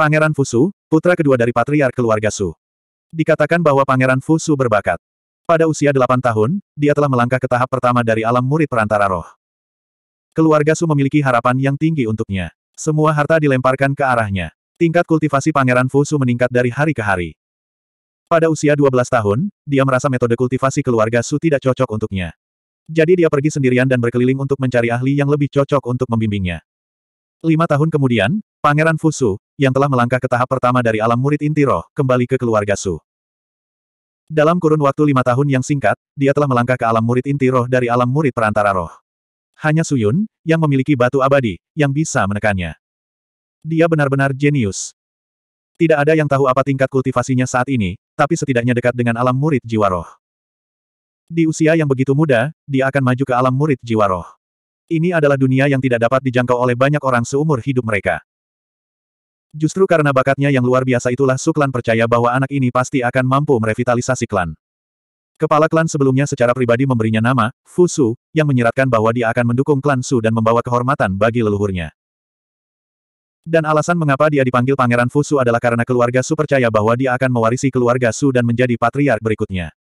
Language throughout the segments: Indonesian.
Pangeran Fusu, putra kedua dari patriark keluarga Su. Dikatakan bahwa Pangeran Fusu berbakat. Pada usia delapan tahun, dia telah melangkah ke tahap pertama dari alam murid perantara roh. Keluarga Su memiliki harapan yang tinggi untuknya. Semua harta dilemparkan ke arahnya. Tingkat kultivasi Pangeran Fusu meningkat dari hari ke hari. Pada usia 12 tahun, dia merasa metode kultivasi keluarga Su tidak cocok untuknya. Jadi dia pergi sendirian dan berkeliling untuk mencari ahli yang lebih cocok untuk membimbingnya. Lima tahun kemudian, Pangeran Fusu, yang telah melangkah ke tahap pertama dari alam murid inti roh, kembali ke keluarga Su. Dalam kurun waktu lima tahun yang singkat, dia telah melangkah ke alam murid inti roh dari alam murid perantara roh. Hanya Su Yun yang memiliki batu abadi, yang bisa menekannya. Dia benar-benar jenius. Tidak ada yang tahu apa tingkat kultivasinya saat ini, tapi setidaknya dekat dengan alam murid jiwa roh. Di usia yang begitu muda, dia akan maju ke alam murid jiwa roh. Ini adalah dunia yang tidak dapat dijangkau oleh banyak orang seumur hidup mereka. Justru karena bakatnya yang luar biasa itulah Suklan percaya bahwa anak ini pasti akan mampu merevitalisasi klan. Kepala klan sebelumnya secara pribadi memberinya nama, Fusu, yang menyeratkan bahwa dia akan mendukung klan Su dan membawa kehormatan bagi leluhurnya. Dan alasan mengapa dia dipanggil Pangeran Fusu adalah karena keluarga Su percaya bahwa dia akan mewarisi keluarga Su dan menjadi patriark berikutnya.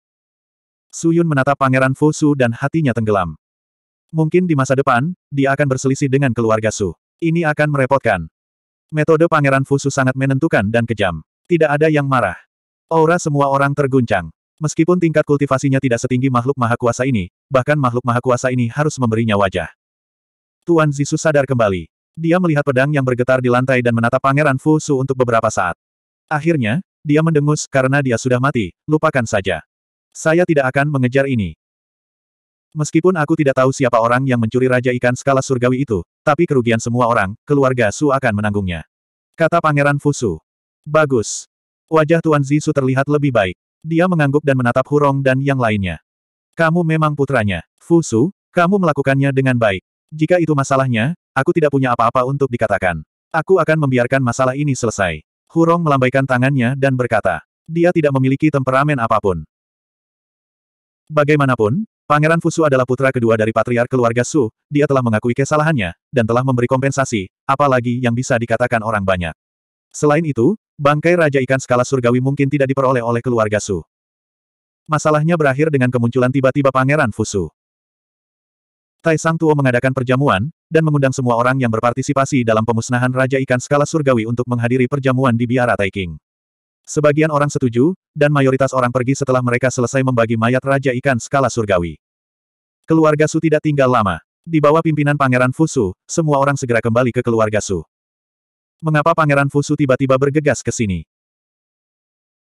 Su Yun menatap Pangeran Fusu dan hatinya tenggelam. Mungkin di masa depan, dia akan berselisih dengan keluarga Su. Ini akan merepotkan. Metode Pangeran Fusu sangat menentukan dan kejam. Tidak ada yang marah. Aura semua orang terguncang. Meskipun tingkat kultivasinya tidak setinggi makhluk maha kuasa ini, bahkan makhluk maha kuasa ini harus memberinya wajah. Tuan Zisu sadar kembali. Dia melihat pedang yang bergetar di lantai dan menatap Pangeran Fusu untuk beberapa saat. Akhirnya, dia mendengus karena dia sudah mati, lupakan saja. Saya tidak akan mengejar ini. Meskipun aku tidak tahu siapa orang yang mencuri Raja Ikan skala surgawi itu, tapi kerugian semua orang, keluarga Su akan menanggungnya. Kata Pangeran Fusu. Bagus. Wajah Tuan Zisu terlihat lebih baik. Dia mengangguk dan menatap Hurong dan yang lainnya. Kamu memang putranya. Fusu, kamu melakukannya dengan baik. Jika itu masalahnya, aku tidak punya apa-apa untuk dikatakan. Aku akan membiarkan masalah ini selesai. Hurong melambaikan tangannya dan berkata, dia tidak memiliki temperamen apapun. Bagaimanapun, Pangeran Fusu adalah putra kedua dari patriar keluarga Su, dia telah mengakui kesalahannya, dan telah memberi kompensasi, apalagi yang bisa dikatakan orang banyak. Selain itu, bangkai Raja Ikan skala surgawi mungkin tidak diperoleh oleh keluarga Su. Masalahnya berakhir dengan kemunculan tiba-tiba Pangeran Fusu. Tai Sang Tuo mengadakan perjamuan, dan mengundang semua orang yang berpartisipasi dalam pemusnahan Raja Ikan skala surgawi untuk menghadiri perjamuan di Biara Taiking. Sebagian orang setuju, dan mayoritas orang pergi setelah mereka selesai membagi mayat Raja Ikan skala surgawi. Keluarga Su tidak tinggal lama. Di bawah pimpinan Pangeran Fusu, semua orang segera kembali ke keluarga Su. Mengapa Pangeran Fusu tiba-tiba bergegas ke sini?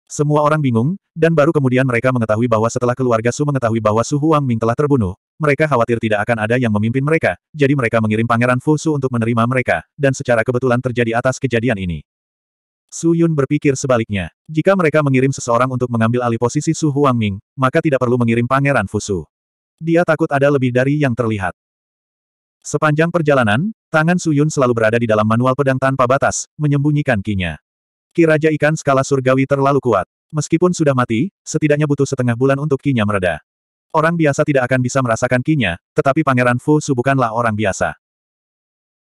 Semua orang bingung, dan baru kemudian mereka mengetahui bahwa setelah keluarga Su mengetahui bahwa Su Huang Ming telah terbunuh, mereka khawatir tidak akan ada yang memimpin mereka, jadi mereka mengirim Pangeran Fusu untuk menerima mereka, dan secara kebetulan terjadi atas kejadian ini. Su Yun berpikir sebaliknya. Jika mereka mengirim seseorang untuk mengambil alih posisi Su Ming, maka tidak perlu mengirim Pangeran Fusu. Dia takut ada lebih dari yang terlihat. Sepanjang perjalanan, tangan Su Yun selalu berada di dalam manual pedang tanpa batas, menyembunyikan kinya. Ki Raja Ikan skala surgawi terlalu kuat. Meskipun sudah mati, setidaknya butuh setengah bulan untuk kinya mereda. Orang biasa tidak akan bisa merasakan kinya, tetapi Pangeran Fusu bukanlah orang biasa.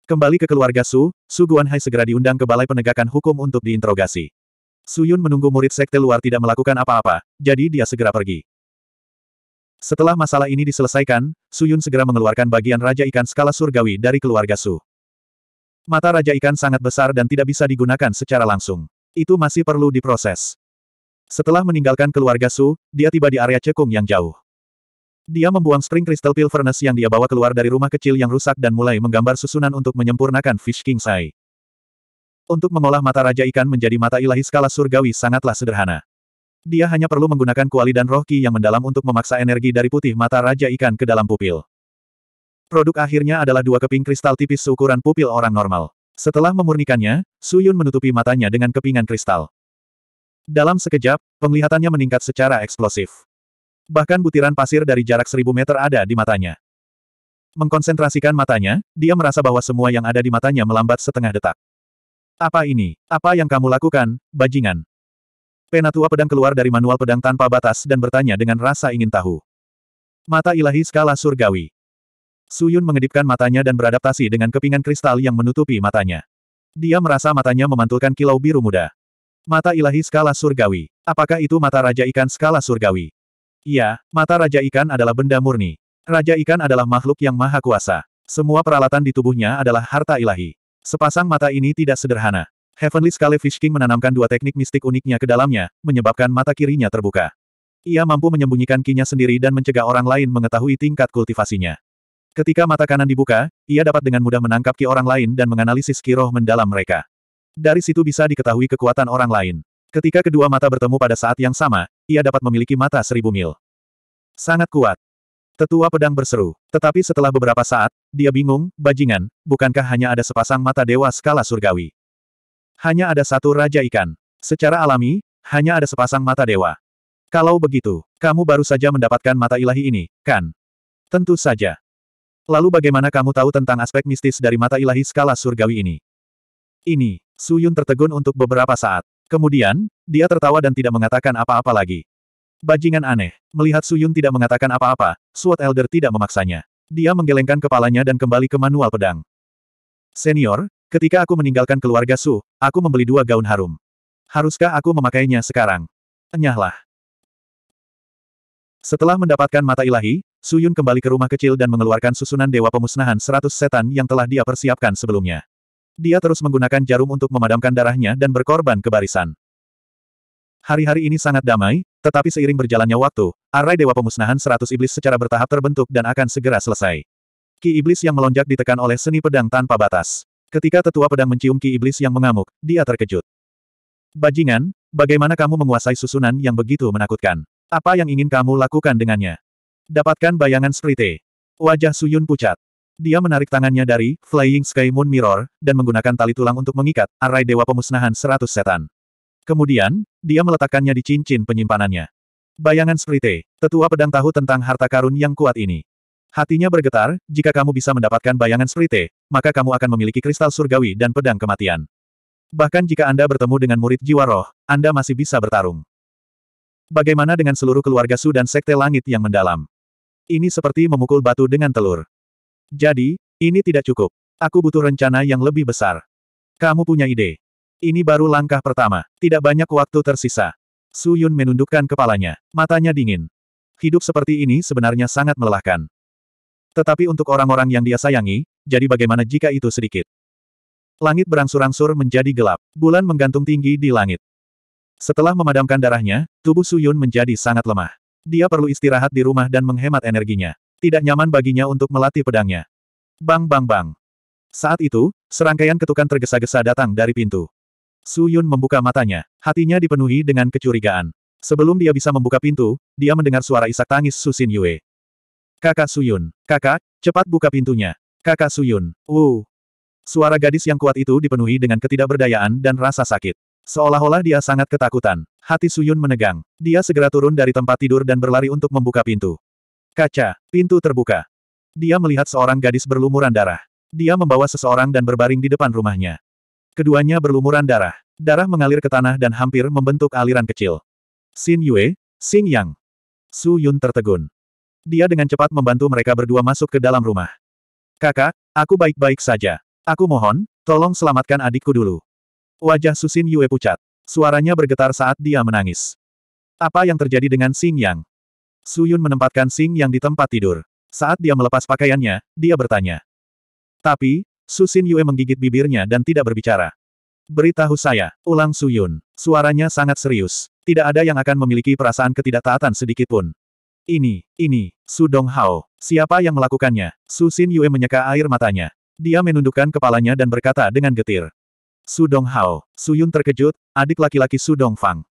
Kembali ke keluarga Su, Su Hai segera diundang ke Balai Penegakan Hukum untuk diinterogasi. Su Yun menunggu murid sekte luar tidak melakukan apa-apa, jadi dia segera pergi. Setelah masalah ini diselesaikan, Su Yun segera mengeluarkan bagian Raja Ikan Skala Surgawi dari keluarga Su. Mata Raja Ikan sangat besar dan tidak bisa digunakan secara langsung. Itu masih perlu diproses. Setelah meninggalkan keluarga Su, dia tiba di area cekung yang jauh. Dia membuang string kristal pil furnace yang dia bawa keluar dari rumah kecil yang rusak dan mulai menggambar susunan untuk menyempurnakan Fish King Sai. Untuk mengolah mata Raja Ikan menjadi mata ilahi skala surgawi sangatlah sederhana. Dia hanya perlu menggunakan kuali dan roh ki yang mendalam untuk memaksa energi dari putih mata Raja Ikan ke dalam pupil. Produk akhirnya adalah dua keping kristal tipis seukuran pupil orang normal. Setelah memurnikannya, Yun menutupi matanya dengan kepingan kristal. Dalam sekejap, penglihatannya meningkat secara eksplosif. Bahkan butiran pasir dari jarak seribu meter ada di matanya. Mengkonsentrasikan matanya, dia merasa bahwa semua yang ada di matanya melambat setengah detak. Apa ini? Apa yang kamu lakukan, bajingan? Penatua pedang keluar dari manual pedang tanpa batas dan bertanya dengan rasa ingin tahu. Mata ilahi skala surgawi. Suyun mengedipkan matanya dan beradaptasi dengan kepingan kristal yang menutupi matanya. Dia merasa matanya memantulkan kilau biru muda. Mata ilahi skala surgawi. Apakah itu mata raja ikan skala surgawi? Iya, mata Raja Ikan adalah benda murni. Raja Ikan adalah makhluk yang maha kuasa. Semua peralatan di tubuhnya adalah harta ilahi. Sepasang mata ini tidak sederhana. Heavenly Scale Fish King menanamkan dua teknik mistik uniknya ke dalamnya, menyebabkan mata kirinya terbuka. Ia mampu menyembunyikan kinya sendiri dan mencegah orang lain mengetahui tingkat kultivasinya. Ketika mata kanan dibuka, ia dapat dengan mudah menangkap ki orang lain dan menganalisis ki roh mendalam mereka. Dari situ bisa diketahui kekuatan orang lain. Ketika kedua mata bertemu pada saat yang sama, ia dapat memiliki mata seribu mil. Sangat kuat. Tetua pedang berseru. Tetapi setelah beberapa saat, dia bingung, bajingan, bukankah hanya ada sepasang mata dewa skala surgawi? Hanya ada satu raja ikan. Secara alami, hanya ada sepasang mata dewa. Kalau begitu, kamu baru saja mendapatkan mata ilahi ini, kan? Tentu saja. Lalu bagaimana kamu tahu tentang aspek mistis dari mata ilahi skala surgawi ini? Ini, Suyun tertegun untuk beberapa saat. Kemudian, dia tertawa dan tidak mengatakan apa-apa lagi. Bajingan aneh. Melihat Suyun tidak mengatakan apa-apa, Suat Elder tidak memaksanya. Dia menggelengkan kepalanya dan kembali ke manual pedang. Senior, ketika aku meninggalkan keluarga Su, aku membeli dua gaun harum. Haruskah aku memakainya sekarang? Enyahlah. Setelah mendapatkan mata ilahi, Suyun kembali ke rumah kecil dan mengeluarkan susunan Dewa Pemusnahan seratus setan yang telah dia persiapkan sebelumnya. Dia terus menggunakan jarum untuk memadamkan darahnya dan berkorban ke barisan. Hari-hari ini sangat damai, tetapi seiring berjalannya waktu, arai Dewa Pemusnahan Seratus Iblis secara bertahap terbentuk dan akan segera selesai. Ki Iblis yang melonjak ditekan oleh seni pedang tanpa batas. Ketika tetua pedang mencium Ki Iblis yang mengamuk, dia terkejut. Bajingan, bagaimana kamu menguasai susunan yang begitu menakutkan? Apa yang ingin kamu lakukan dengannya? Dapatkan bayangan sprite. Wajah Suyun pucat. Dia menarik tangannya dari Flying Sky Moon Mirror dan menggunakan tali tulang untuk mengikat arai Dewa Pemusnahan Seratus Setan. Kemudian, dia meletakkannya di cincin penyimpanannya. Bayangan Sprite, tetua pedang tahu tentang harta karun yang kuat ini. Hatinya bergetar, jika kamu bisa mendapatkan bayangan Sprite, maka kamu akan memiliki kristal surgawi dan pedang kematian. Bahkan jika Anda bertemu dengan murid jiwa roh, Anda masih bisa bertarung. Bagaimana dengan seluruh keluarga Su dan Sekte Langit yang mendalam? Ini seperti memukul batu dengan telur. Jadi, ini tidak cukup. Aku butuh rencana yang lebih besar. Kamu punya ide. Ini baru langkah pertama. Tidak banyak waktu tersisa. Su Yun menundukkan kepalanya. Matanya dingin. Hidup seperti ini sebenarnya sangat melelahkan. Tetapi untuk orang-orang yang dia sayangi, jadi bagaimana jika itu sedikit? Langit berangsur-angsur menjadi gelap. Bulan menggantung tinggi di langit. Setelah memadamkan darahnya, tubuh Su Yun menjadi sangat lemah. Dia perlu istirahat di rumah dan menghemat energinya. Tidak nyaman baginya untuk melatih pedangnya. Bang bang bang. Saat itu, serangkaian ketukan tergesa-gesa datang dari pintu. Su Yun membuka matanya. Hatinya dipenuhi dengan kecurigaan. Sebelum dia bisa membuka pintu, dia mendengar suara isak tangis Su Xin Yue. Kakak Su Yun. Kakak, cepat buka pintunya. Kakak Su Yun. Wuh. Suara gadis yang kuat itu dipenuhi dengan ketidakberdayaan dan rasa sakit. Seolah-olah dia sangat ketakutan. Hati Su Yun menegang. Dia segera turun dari tempat tidur dan berlari untuk membuka pintu. Kaca, pintu terbuka. Dia melihat seorang gadis berlumuran darah. Dia membawa seseorang dan berbaring di depan rumahnya. Keduanya berlumuran darah. Darah mengalir ke tanah dan hampir membentuk aliran kecil. Xin Yue, Xing Yang. Su Yun tertegun. Dia dengan cepat membantu mereka berdua masuk ke dalam rumah. Kakak, aku baik-baik saja. Aku mohon, tolong selamatkan adikku dulu. Wajah Su Xin Yue pucat. Suaranya bergetar saat dia menangis. Apa yang terjadi dengan Xing Yang? Suyun menempatkan Sing Yang di tempat tidur. Saat dia melepas pakaiannya, dia bertanya. Tapi, Susin Yue menggigit bibirnya dan tidak berbicara. Beritahu saya, ulang Suyun. Suaranya sangat serius. Tidak ada yang akan memiliki perasaan ketidaktaatan sedikitpun. Ini, ini, Su Dong Hao. Siapa yang melakukannya? Susin Yue menyeka air matanya. Dia menundukkan kepalanya dan berkata dengan getir. Su Dong Hao. Suyun terkejut, adik laki-laki Su Dong Fang.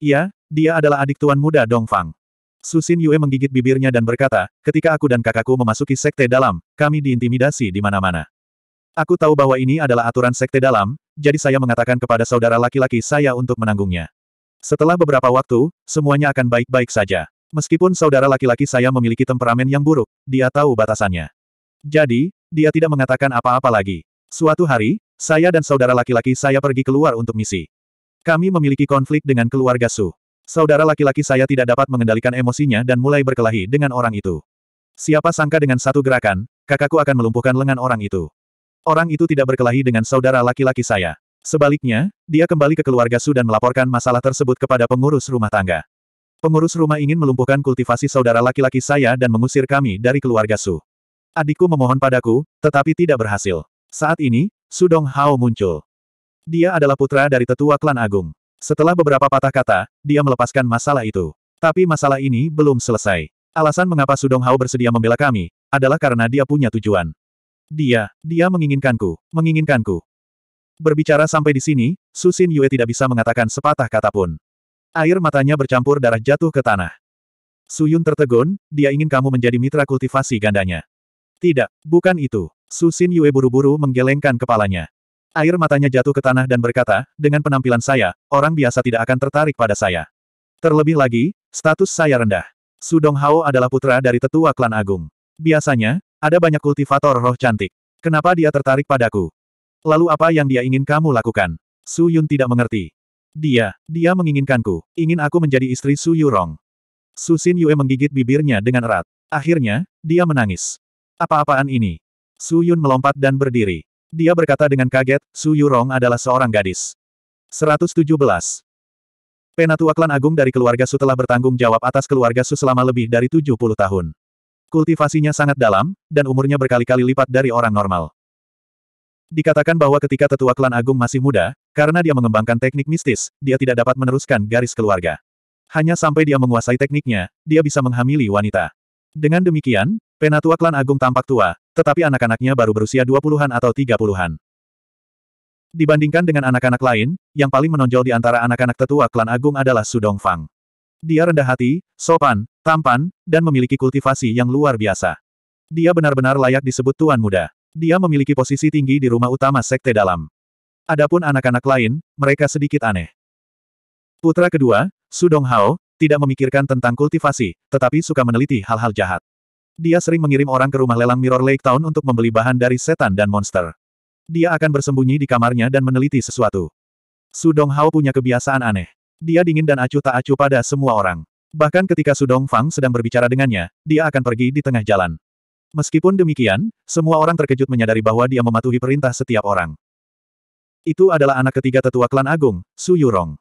Iya, dia adalah adik tuan muda Dong Fang. Susin Yue menggigit bibirnya dan berkata, ketika aku dan kakakku memasuki sekte dalam, kami diintimidasi di mana-mana. Aku tahu bahwa ini adalah aturan sekte dalam, jadi saya mengatakan kepada saudara laki-laki saya untuk menanggungnya. Setelah beberapa waktu, semuanya akan baik-baik saja. Meskipun saudara laki-laki saya memiliki temperamen yang buruk, dia tahu batasannya. Jadi, dia tidak mengatakan apa-apa lagi. Suatu hari, saya dan saudara laki-laki saya pergi keluar untuk misi. Kami memiliki konflik dengan keluarga Su. Saudara laki-laki saya tidak dapat mengendalikan emosinya dan mulai berkelahi dengan orang itu. Siapa sangka dengan satu gerakan, kakakku akan melumpuhkan lengan orang itu. Orang itu tidak berkelahi dengan saudara laki-laki saya. Sebaliknya, dia kembali ke keluarga Su dan melaporkan masalah tersebut kepada pengurus rumah tangga. Pengurus rumah ingin melumpuhkan kultivasi saudara laki-laki saya dan mengusir kami dari keluarga Su. Adikku memohon padaku, tetapi tidak berhasil. Saat ini, Su Dong Hao muncul. Dia adalah putra dari tetua klan agung. Setelah beberapa patah kata, dia melepaskan masalah itu. Tapi masalah ini belum selesai. Alasan mengapa Sudong Hao bersedia membela kami, adalah karena dia punya tujuan. Dia, dia menginginkanku, menginginkanku. Berbicara sampai di sini, Susin Yue tidak bisa mengatakan sepatah kata pun. Air matanya bercampur darah jatuh ke tanah. Suyun tertegun, dia ingin kamu menjadi mitra kultivasi gandanya. Tidak, bukan itu. Susin Yue buru-buru menggelengkan kepalanya. Air matanya jatuh ke tanah dan berkata, dengan penampilan saya, orang biasa tidak akan tertarik pada saya. Terlebih lagi, status saya rendah. Sudong Hao adalah putra dari tetua klan agung. Biasanya, ada banyak kultivator roh cantik. Kenapa dia tertarik padaku? Lalu apa yang dia ingin kamu lakukan? Su Yun tidak mengerti. Dia, dia menginginkanku, ingin aku menjadi istri Su Yurong. Su Xin Yue menggigit bibirnya dengan erat. Akhirnya, dia menangis. Apa-apaan ini? Su Yun melompat dan berdiri. Dia berkata dengan kaget, Su Yurong adalah seorang gadis. 117. Penatua klan agung dari keluarga Su telah bertanggung jawab atas keluarga Su selama lebih dari 70 tahun. Kultivasinya sangat dalam, dan umurnya berkali-kali lipat dari orang normal. Dikatakan bahwa ketika tetua klan agung masih muda, karena dia mengembangkan teknik mistis, dia tidak dapat meneruskan garis keluarga. Hanya sampai dia menguasai tekniknya, dia bisa menghamili wanita. Dengan demikian, penatua klan agung tampak tua, tetapi anak-anaknya baru berusia 20-an atau 30-an. Dibandingkan dengan anak-anak lain, yang paling menonjol di antara anak-anak tetua klan agung adalah Sudong Fang. Dia rendah hati, sopan, tampan, dan memiliki kultivasi yang luar biasa. Dia benar-benar layak disebut tuan muda. Dia memiliki posisi tinggi di rumah utama sekte dalam. Adapun anak-anak lain, mereka sedikit aneh. Putra kedua, Sudong Hao, tidak memikirkan tentang kultivasi, tetapi suka meneliti hal-hal jahat. Dia sering mengirim orang ke rumah lelang Mirror Lake Town untuk membeli bahan dari setan dan monster. Dia akan bersembunyi di kamarnya dan meneliti sesuatu. Sudong Hao punya kebiasaan aneh. Dia dingin dan acuh tak acuh pada semua orang. Bahkan ketika Sudong Fang sedang berbicara dengannya, dia akan pergi di tengah jalan. Meskipun demikian, semua orang terkejut menyadari bahwa dia mematuhi perintah setiap orang. Itu adalah anak ketiga tetua klan agung, Su Yurong.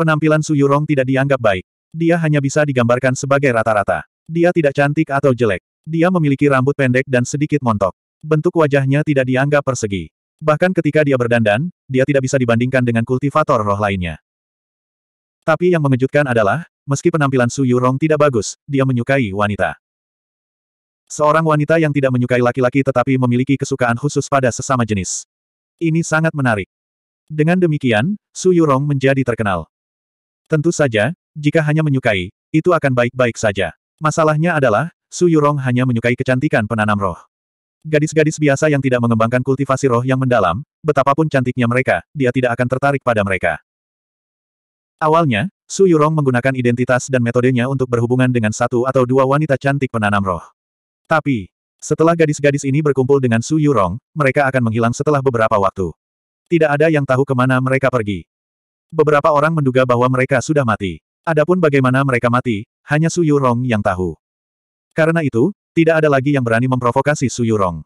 Penampilan Su Yurong tidak dianggap baik. Dia hanya bisa digambarkan sebagai rata-rata. Dia tidak cantik atau jelek. Dia memiliki rambut pendek dan sedikit montok. Bentuk wajahnya tidak dianggap persegi. Bahkan ketika dia berdandan, dia tidak bisa dibandingkan dengan kultivator roh lainnya. Tapi yang mengejutkan adalah, meski penampilan Su Yurong tidak bagus, dia menyukai wanita. Seorang wanita yang tidak menyukai laki-laki tetapi memiliki kesukaan khusus pada sesama jenis. Ini sangat menarik. Dengan demikian, Su Yurong menjadi terkenal. Tentu saja, jika hanya menyukai, itu akan baik-baik saja. Masalahnya adalah, Su Yurong hanya menyukai kecantikan penanam roh. Gadis-gadis biasa yang tidak mengembangkan kultivasi roh yang mendalam, betapapun cantiknya mereka, dia tidak akan tertarik pada mereka. Awalnya, Su Yurong menggunakan identitas dan metodenya untuk berhubungan dengan satu atau dua wanita cantik penanam roh. Tapi, setelah gadis-gadis ini berkumpul dengan Su Yurong, mereka akan menghilang setelah beberapa waktu. Tidak ada yang tahu kemana mereka pergi. Beberapa orang menduga bahwa mereka sudah mati. Adapun bagaimana mereka mati, hanya Su Yurong yang tahu. Karena itu, tidak ada lagi yang berani memprovokasi Su Yurong.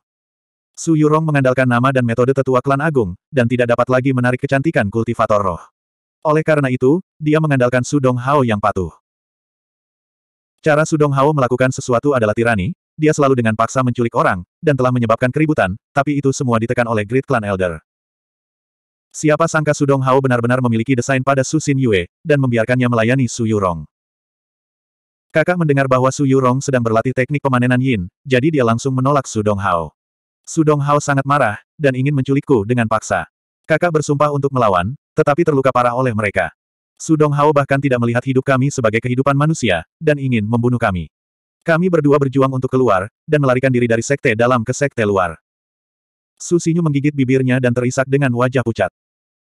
Su Yurong mengandalkan nama dan metode tetua klan agung, dan tidak dapat lagi menarik kecantikan kultivator roh. Oleh karena itu, dia mengandalkan Su Dong Hao yang patuh. Cara Su Dong Hao melakukan sesuatu adalah tirani, dia selalu dengan paksa menculik orang, dan telah menyebabkan keributan, tapi itu semua ditekan oleh Great Clan Elder. Siapa sangka Sudong Hao benar-benar memiliki desain pada Su Xin Yue, dan membiarkannya melayani Su Yurong. Kakak mendengar bahwa Su Yurong sedang berlatih teknik pemanenan yin, jadi dia langsung menolak Sudong Hao. Sudong Hao sangat marah, dan ingin menculikku dengan paksa. Kakak bersumpah untuk melawan, tetapi terluka parah oleh mereka. Sudong Hao bahkan tidak melihat hidup kami sebagai kehidupan manusia, dan ingin membunuh kami. Kami berdua berjuang untuk keluar, dan melarikan diri dari sekte dalam ke sekte luar. Su Xinyu menggigit bibirnya dan terisak dengan wajah pucat.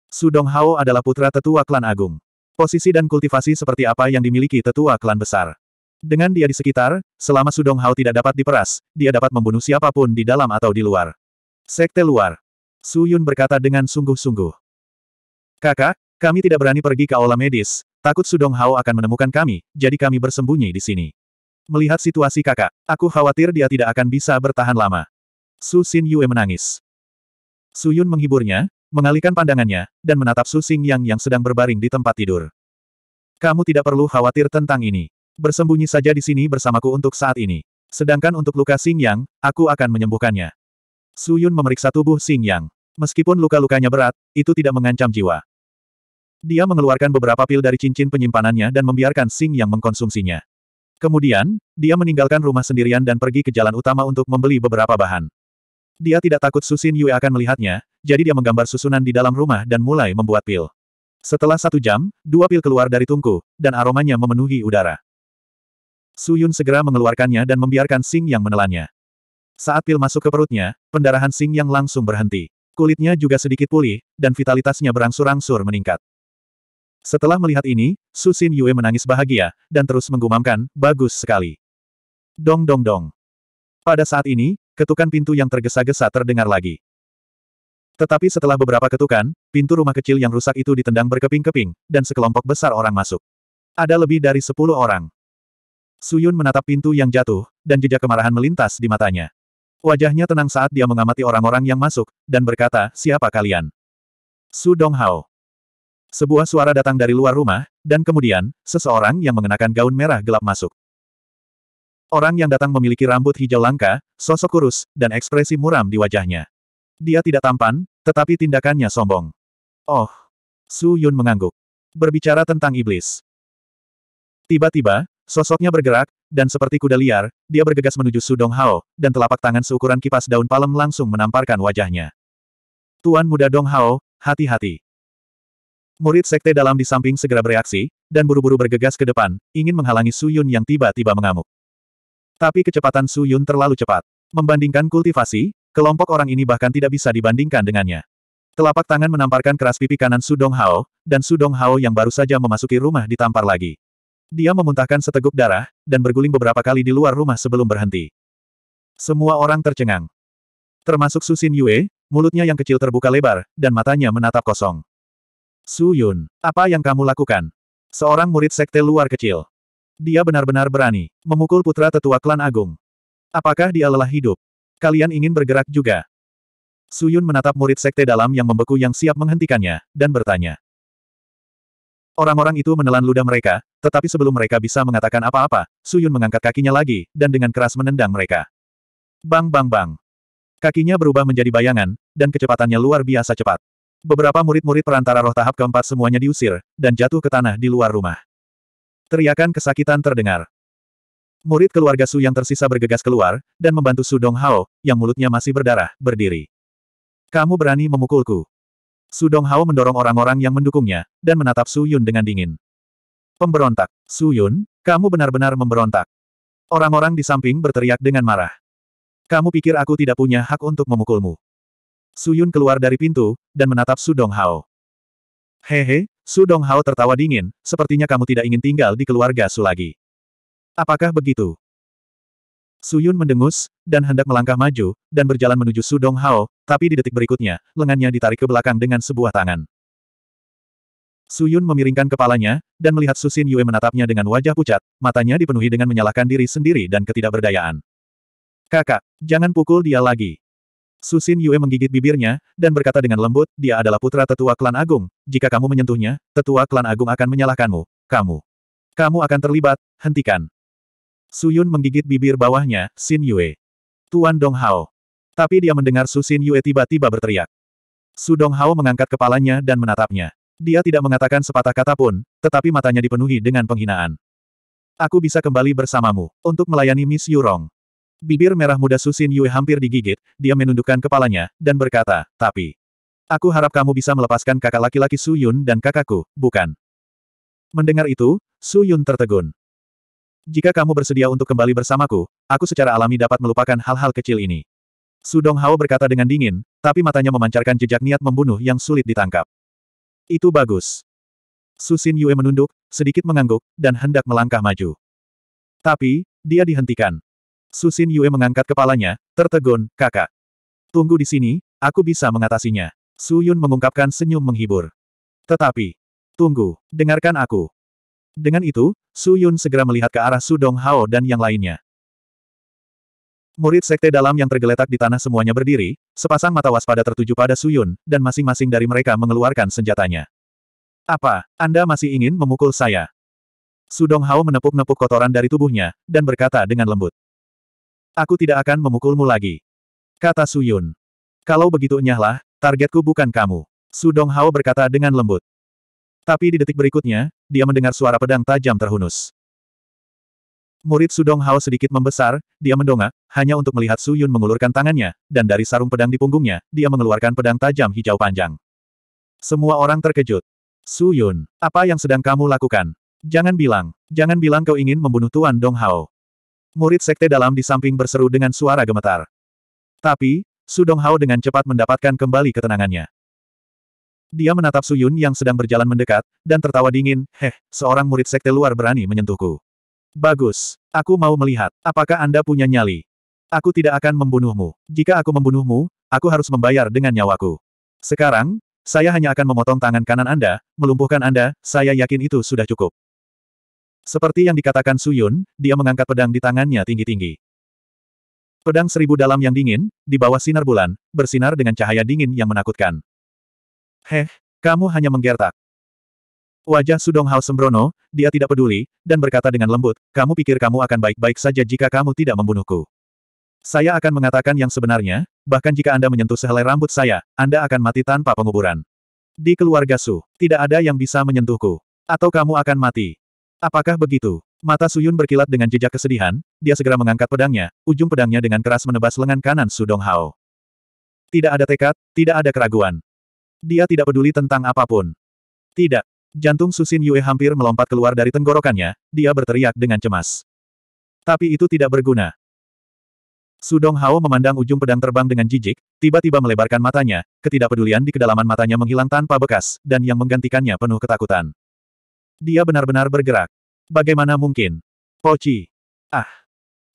Su Hao adalah putra tetua klan agung. Posisi dan kultivasi seperti apa yang dimiliki tetua klan besar. Dengan dia di sekitar, selama Su Hao tidak dapat diperas, dia dapat membunuh siapapun di dalam atau di luar. Sekte luar. Su Yun berkata dengan sungguh-sungguh. Kakak, kami tidak berani pergi ke aula medis, takut Su Hao akan menemukan kami, jadi kami bersembunyi di sini. Melihat situasi kakak, aku khawatir dia tidak akan bisa bertahan lama. Su Xin Yue menangis. Su Yun menghiburnya, mengalihkan pandangannya, dan menatap Su Xing Yang yang sedang berbaring di tempat tidur. Kamu tidak perlu khawatir tentang ini. Bersembunyi saja di sini bersamaku untuk saat ini. Sedangkan untuk luka Xing Yang, aku akan menyembuhkannya. Su Yun memeriksa tubuh Xing Yang. Meskipun luka-lukanya berat, itu tidak mengancam jiwa. Dia mengeluarkan beberapa pil dari cincin penyimpanannya dan membiarkan Xing Yang mengkonsumsinya. Kemudian, dia meninggalkan rumah sendirian dan pergi ke jalan utama untuk membeli beberapa bahan. Dia tidak takut Susin Yue akan melihatnya, jadi dia menggambar susunan di dalam rumah dan mulai membuat pil. Setelah satu jam, dua pil keluar dari tungku, dan aromanya memenuhi udara. Su Yun segera mengeluarkannya dan membiarkan Sing yang menelannya. Saat pil masuk ke perutnya, pendarahan Sing yang langsung berhenti. Kulitnya juga sedikit pulih, dan vitalitasnya berangsur-angsur meningkat. Setelah melihat ini, Su Susin Yue menangis bahagia, dan terus menggumamkan, bagus sekali. Dong dong dong. Pada saat ini, Ketukan pintu yang tergesa-gesa terdengar lagi. Tetapi setelah beberapa ketukan, pintu rumah kecil yang rusak itu ditendang berkeping-keping, dan sekelompok besar orang masuk. Ada lebih dari sepuluh orang. Suyun menatap pintu yang jatuh, dan jejak kemarahan melintas di matanya. Wajahnya tenang saat dia mengamati orang-orang yang masuk, dan berkata, siapa kalian? Su Donghao. Sebuah suara datang dari luar rumah, dan kemudian, seseorang yang mengenakan gaun merah gelap masuk. Orang yang datang memiliki rambut hijau langka, sosok kurus, dan ekspresi muram di wajahnya. Dia tidak tampan, tetapi tindakannya sombong. Oh! Su Yun mengangguk. Berbicara tentang iblis. Tiba-tiba, sosoknya bergerak, dan seperti kuda liar, dia bergegas menuju Su Dong Hao, dan telapak tangan seukuran kipas daun palem langsung menamparkan wajahnya. Tuan muda Dong Hao, hati-hati. Murid sekte dalam di samping segera bereaksi, dan buru-buru bergegas ke depan, ingin menghalangi Su Yun yang tiba-tiba mengamuk. Tapi kecepatan Su Yun terlalu cepat. Membandingkan kultivasi, kelompok orang ini bahkan tidak bisa dibandingkan dengannya. Telapak tangan menamparkan keras pipi kanan Su Dong Hao, dan Su Dong Hao yang baru saja memasuki rumah ditampar lagi. Dia memuntahkan seteguk darah, dan berguling beberapa kali di luar rumah sebelum berhenti. Semua orang tercengang. Termasuk Su Xin Yue, mulutnya yang kecil terbuka lebar, dan matanya menatap kosong. Su Yun, apa yang kamu lakukan? Seorang murid sekte luar kecil. Dia benar-benar berani. Memukul putra tetua klan agung. Apakah dia lelah hidup? Kalian ingin bergerak juga? Suyun menatap murid sekte dalam yang membeku yang siap menghentikannya, dan bertanya. Orang-orang itu menelan ludah mereka, tetapi sebelum mereka bisa mengatakan apa-apa, Suyun mengangkat kakinya lagi, dan dengan keras menendang mereka. Bang bang bang. Kakinya berubah menjadi bayangan, dan kecepatannya luar biasa cepat. Beberapa murid-murid perantara roh tahap keempat semuanya diusir, dan jatuh ke tanah di luar rumah. Teriakan kesakitan terdengar. Murid keluarga Su yang tersisa bergegas keluar, dan membantu Su Dong Hao, yang mulutnya masih berdarah, berdiri. Kamu berani memukulku. Su Dong Hao mendorong orang-orang yang mendukungnya, dan menatap Su Yun dengan dingin. Pemberontak. Su Yun, kamu benar-benar memberontak. Orang-orang di samping berteriak dengan marah. Kamu pikir aku tidak punya hak untuk memukulmu. Su Yun keluar dari pintu, dan menatap Su Dong Hao. Hehe, Su Hao tertawa dingin, sepertinya kamu tidak ingin tinggal di keluarga Su lagi. Apakah begitu? Su Yun mendengus, dan hendak melangkah maju, dan berjalan menuju Su Hao, tapi di detik berikutnya, lengannya ditarik ke belakang dengan sebuah tangan. Su Yun memiringkan kepalanya, dan melihat Su Xin Yue menatapnya dengan wajah pucat, matanya dipenuhi dengan menyalahkan diri sendiri dan ketidakberdayaan. Kakak, jangan pukul dia lagi. Susin Yue menggigit bibirnya, dan berkata dengan lembut, dia adalah putra tetua klan agung, jika kamu menyentuhnya, tetua klan agung akan menyalahkanmu, kamu. Kamu akan terlibat, hentikan. Suyun menggigit bibir bawahnya, Sin Yue. Tuan Dong Hao. Tapi dia mendengar Susin Yue tiba-tiba berteriak. Su Dong Hao mengangkat kepalanya dan menatapnya. Dia tidak mengatakan sepatah kata pun, tetapi matanya dipenuhi dengan penghinaan. Aku bisa kembali bersamamu, untuk melayani Miss Yurong. Bibir merah muda Susin Yue hampir digigit, dia menundukkan kepalanya, dan berkata, tapi... Aku harap kamu bisa melepaskan kakak laki-laki Su Yun dan kakakku, bukan? Mendengar itu, Su Yun tertegun. Jika kamu bersedia untuk kembali bersamaku, aku secara alami dapat melupakan hal-hal kecil ini. Su Dong Hao berkata dengan dingin, tapi matanya memancarkan jejak niat membunuh yang sulit ditangkap. Itu bagus. Su Xin Yue menunduk, sedikit mengangguk, dan hendak melangkah maju. Tapi, dia dihentikan. Susin Yue mengangkat kepalanya, tertegun, kakak. Tunggu di sini, aku bisa mengatasinya. Su Yun mengungkapkan senyum menghibur. Tetapi, tunggu, dengarkan aku. Dengan itu, Su Yun segera melihat ke arah Su Dong Hao dan yang lainnya. Murid sekte dalam yang tergeletak di tanah semuanya berdiri, sepasang mata waspada tertuju pada Su Yun, dan masing-masing dari mereka mengeluarkan senjatanya. Apa, Anda masih ingin memukul saya? Su Dong Hao menepuk-nepuk kotoran dari tubuhnya, dan berkata dengan lembut. Aku tidak akan memukulmu lagi. Kata Suyun. Kalau begitu nyahlah. targetku bukan kamu. Su Dong Hao berkata dengan lembut. Tapi di detik berikutnya, dia mendengar suara pedang tajam terhunus. Murid Su Dong Hao sedikit membesar, dia mendongak, hanya untuk melihat Su Yun mengulurkan tangannya, dan dari sarung pedang di punggungnya, dia mengeluarkan pedang tajam hijau panjang. Semua orang terkejut. Su Yun, apa yang sedang kamu lakukan? Jangan bilang, jangan bilang kau ingin membunuh Tuan Dong Hao murid sekte dalam di samping berseru dengan suara gemetar. Tapi, Sudong Hao dengan cepat mendapatkan kembali ketenangannya. Dia menatap Su Yun yang sedang berjalan mendekat, dan tertawa dingin, heh, seorang murid sekte luar berani menyentuhku. Bagus. Aku mau melihat, apakah Anda punya nyali? Aku tidak akan membunuhmu. Jika aku membunuhmu, aku harus membayar dengan nyawaku. Sekarang, saya hanya akan memotong tangan kanan Anda, melumpuhkan Anda, saya yakin itu sudah cukup. Seperti yang dikatakan Su Yun, dia mengangkat pedang di tangannya tinggi-tinggi. Pedang seribu dalam yang dingin, di bawah sinar bulan, bersinar dengan cahaya dingin yang menakutkan. Heh, kamu hanya menggertak. Wajah Sudong Hao sembrono, dia tidak peduli, dan berkata dengan lembut, kamu pikir kamu akan baik-baik saja jika kamu tidak membunuhku. Saya akan mengatakan yang sebenarnya, bahkan jika Anda menyentuh sehelai rambut saya, Anda akan mati tanpa penguburan. Di keluarga Su, tidak ada yang bisa menyentuhku. Atau kamu akan mati. Apakah begitu? Mata Suyun berkilat dengan jejak kesedihan, dia segera mengangkat pedangnya, ujung pedangnya dengan keras menebas lengan kanan Sudong Hao. Tidak ada tekad, tidak ada keraguan. Dia tidak peduli tentang apapun. Tidak. Jantung Susin Yue hampir melompat keluar dari tenggorokannya, dia berteriak dengan cemas. Tapi itu tidak berguna. Sudong Hao memandang ujung pedang terbang dengan jijik, tiba-tiba melebarkan matanya, ketidakpedulian di kedalaman matanya menghilang tanpa bekas, dan yang menggantikannya penuh ketakutan. Dia benar-benar bergerak. Bagaimana mungkin? Poci. Ah.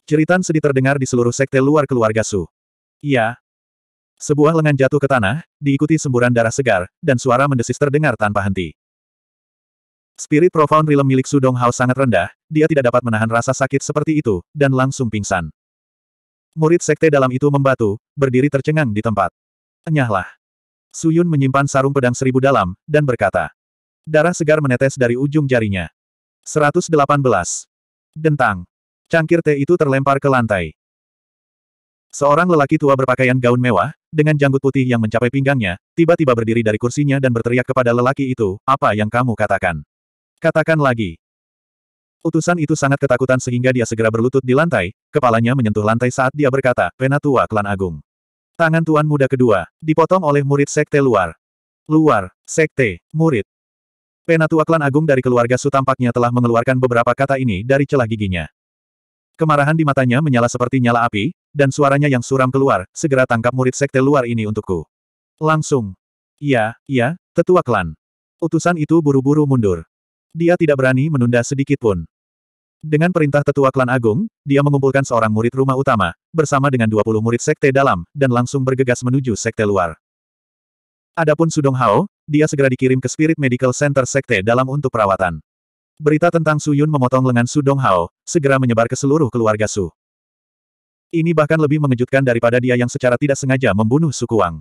Ceritan sedih terdengar di seluruh sekte luar keluarga Su. Iya. Sebuah lengan jatuh ke tanah, diikuti semburan darah segar, dan suara mendesis terdengar tanpa henti. Spirit Profound Realm milik Su Dong Hao sangat rendah, dia tidak dapat menahan rasa sakit seperti itu, dan langsung pingsan. Murid sekte dalam itu membatu, berdiri tercengang di tempat. Enyahlah. Su Yun menyimpan sarung pedang seribu dalam, dan berkata, Darah segar menetes dari ujung jarinya. 118. Dentang. Cangkir teh itu terlempar ke lantai. Seorang lelaki tua berpakaian gaun mewah, dengan janggut putih yang mencapai pinggangnya, tiba-tiba berdiri dari kursinya dan berteriak kepada lelaki itu, apa yang kamu katakan? Katakan lagi. Utusan itu sangat ketakutan sehingga dia segera berlutut di lantai, kepalanya menyentuh lantai saat dia berkata, Penatua Klan Agung. Tangan Tuan Muda kedua, dipotong oleh murid sekte luar. Luar, sekte, murid, Penatua klan agung dari keluarga Su tampaknya telah mengeluarkan beberapa kata ini dari celah giginya. Kemarahan di matanya menyala seperti nyala api, dan suaranya yang suram keluar, segera tangkap murid sekte luar ini untukku. Langsung. Iya, iya, tetua klan. Utusan itu buru-buru mundur. Dia tidak berani menunda sedikit pun. Dengan perintah tetua klan agung, dia mengumpulkan seorang murid rumah utama, bersama dengan 20 murid sekte dalam, dan langsung bergegas menuju sekte luar. Adapun Sudong Hao, dia segera dikirim ke Spirit Medical Center Sekte dalam untuk perawatan. Berita tentang Su Yun memotong lengan Su Dong Hao, segera menyebar ke seluruh keluarga Su. Ini bahkan lebih mengejutkan daripada dia yang secara tidak sengaja membunuh Su Kuang.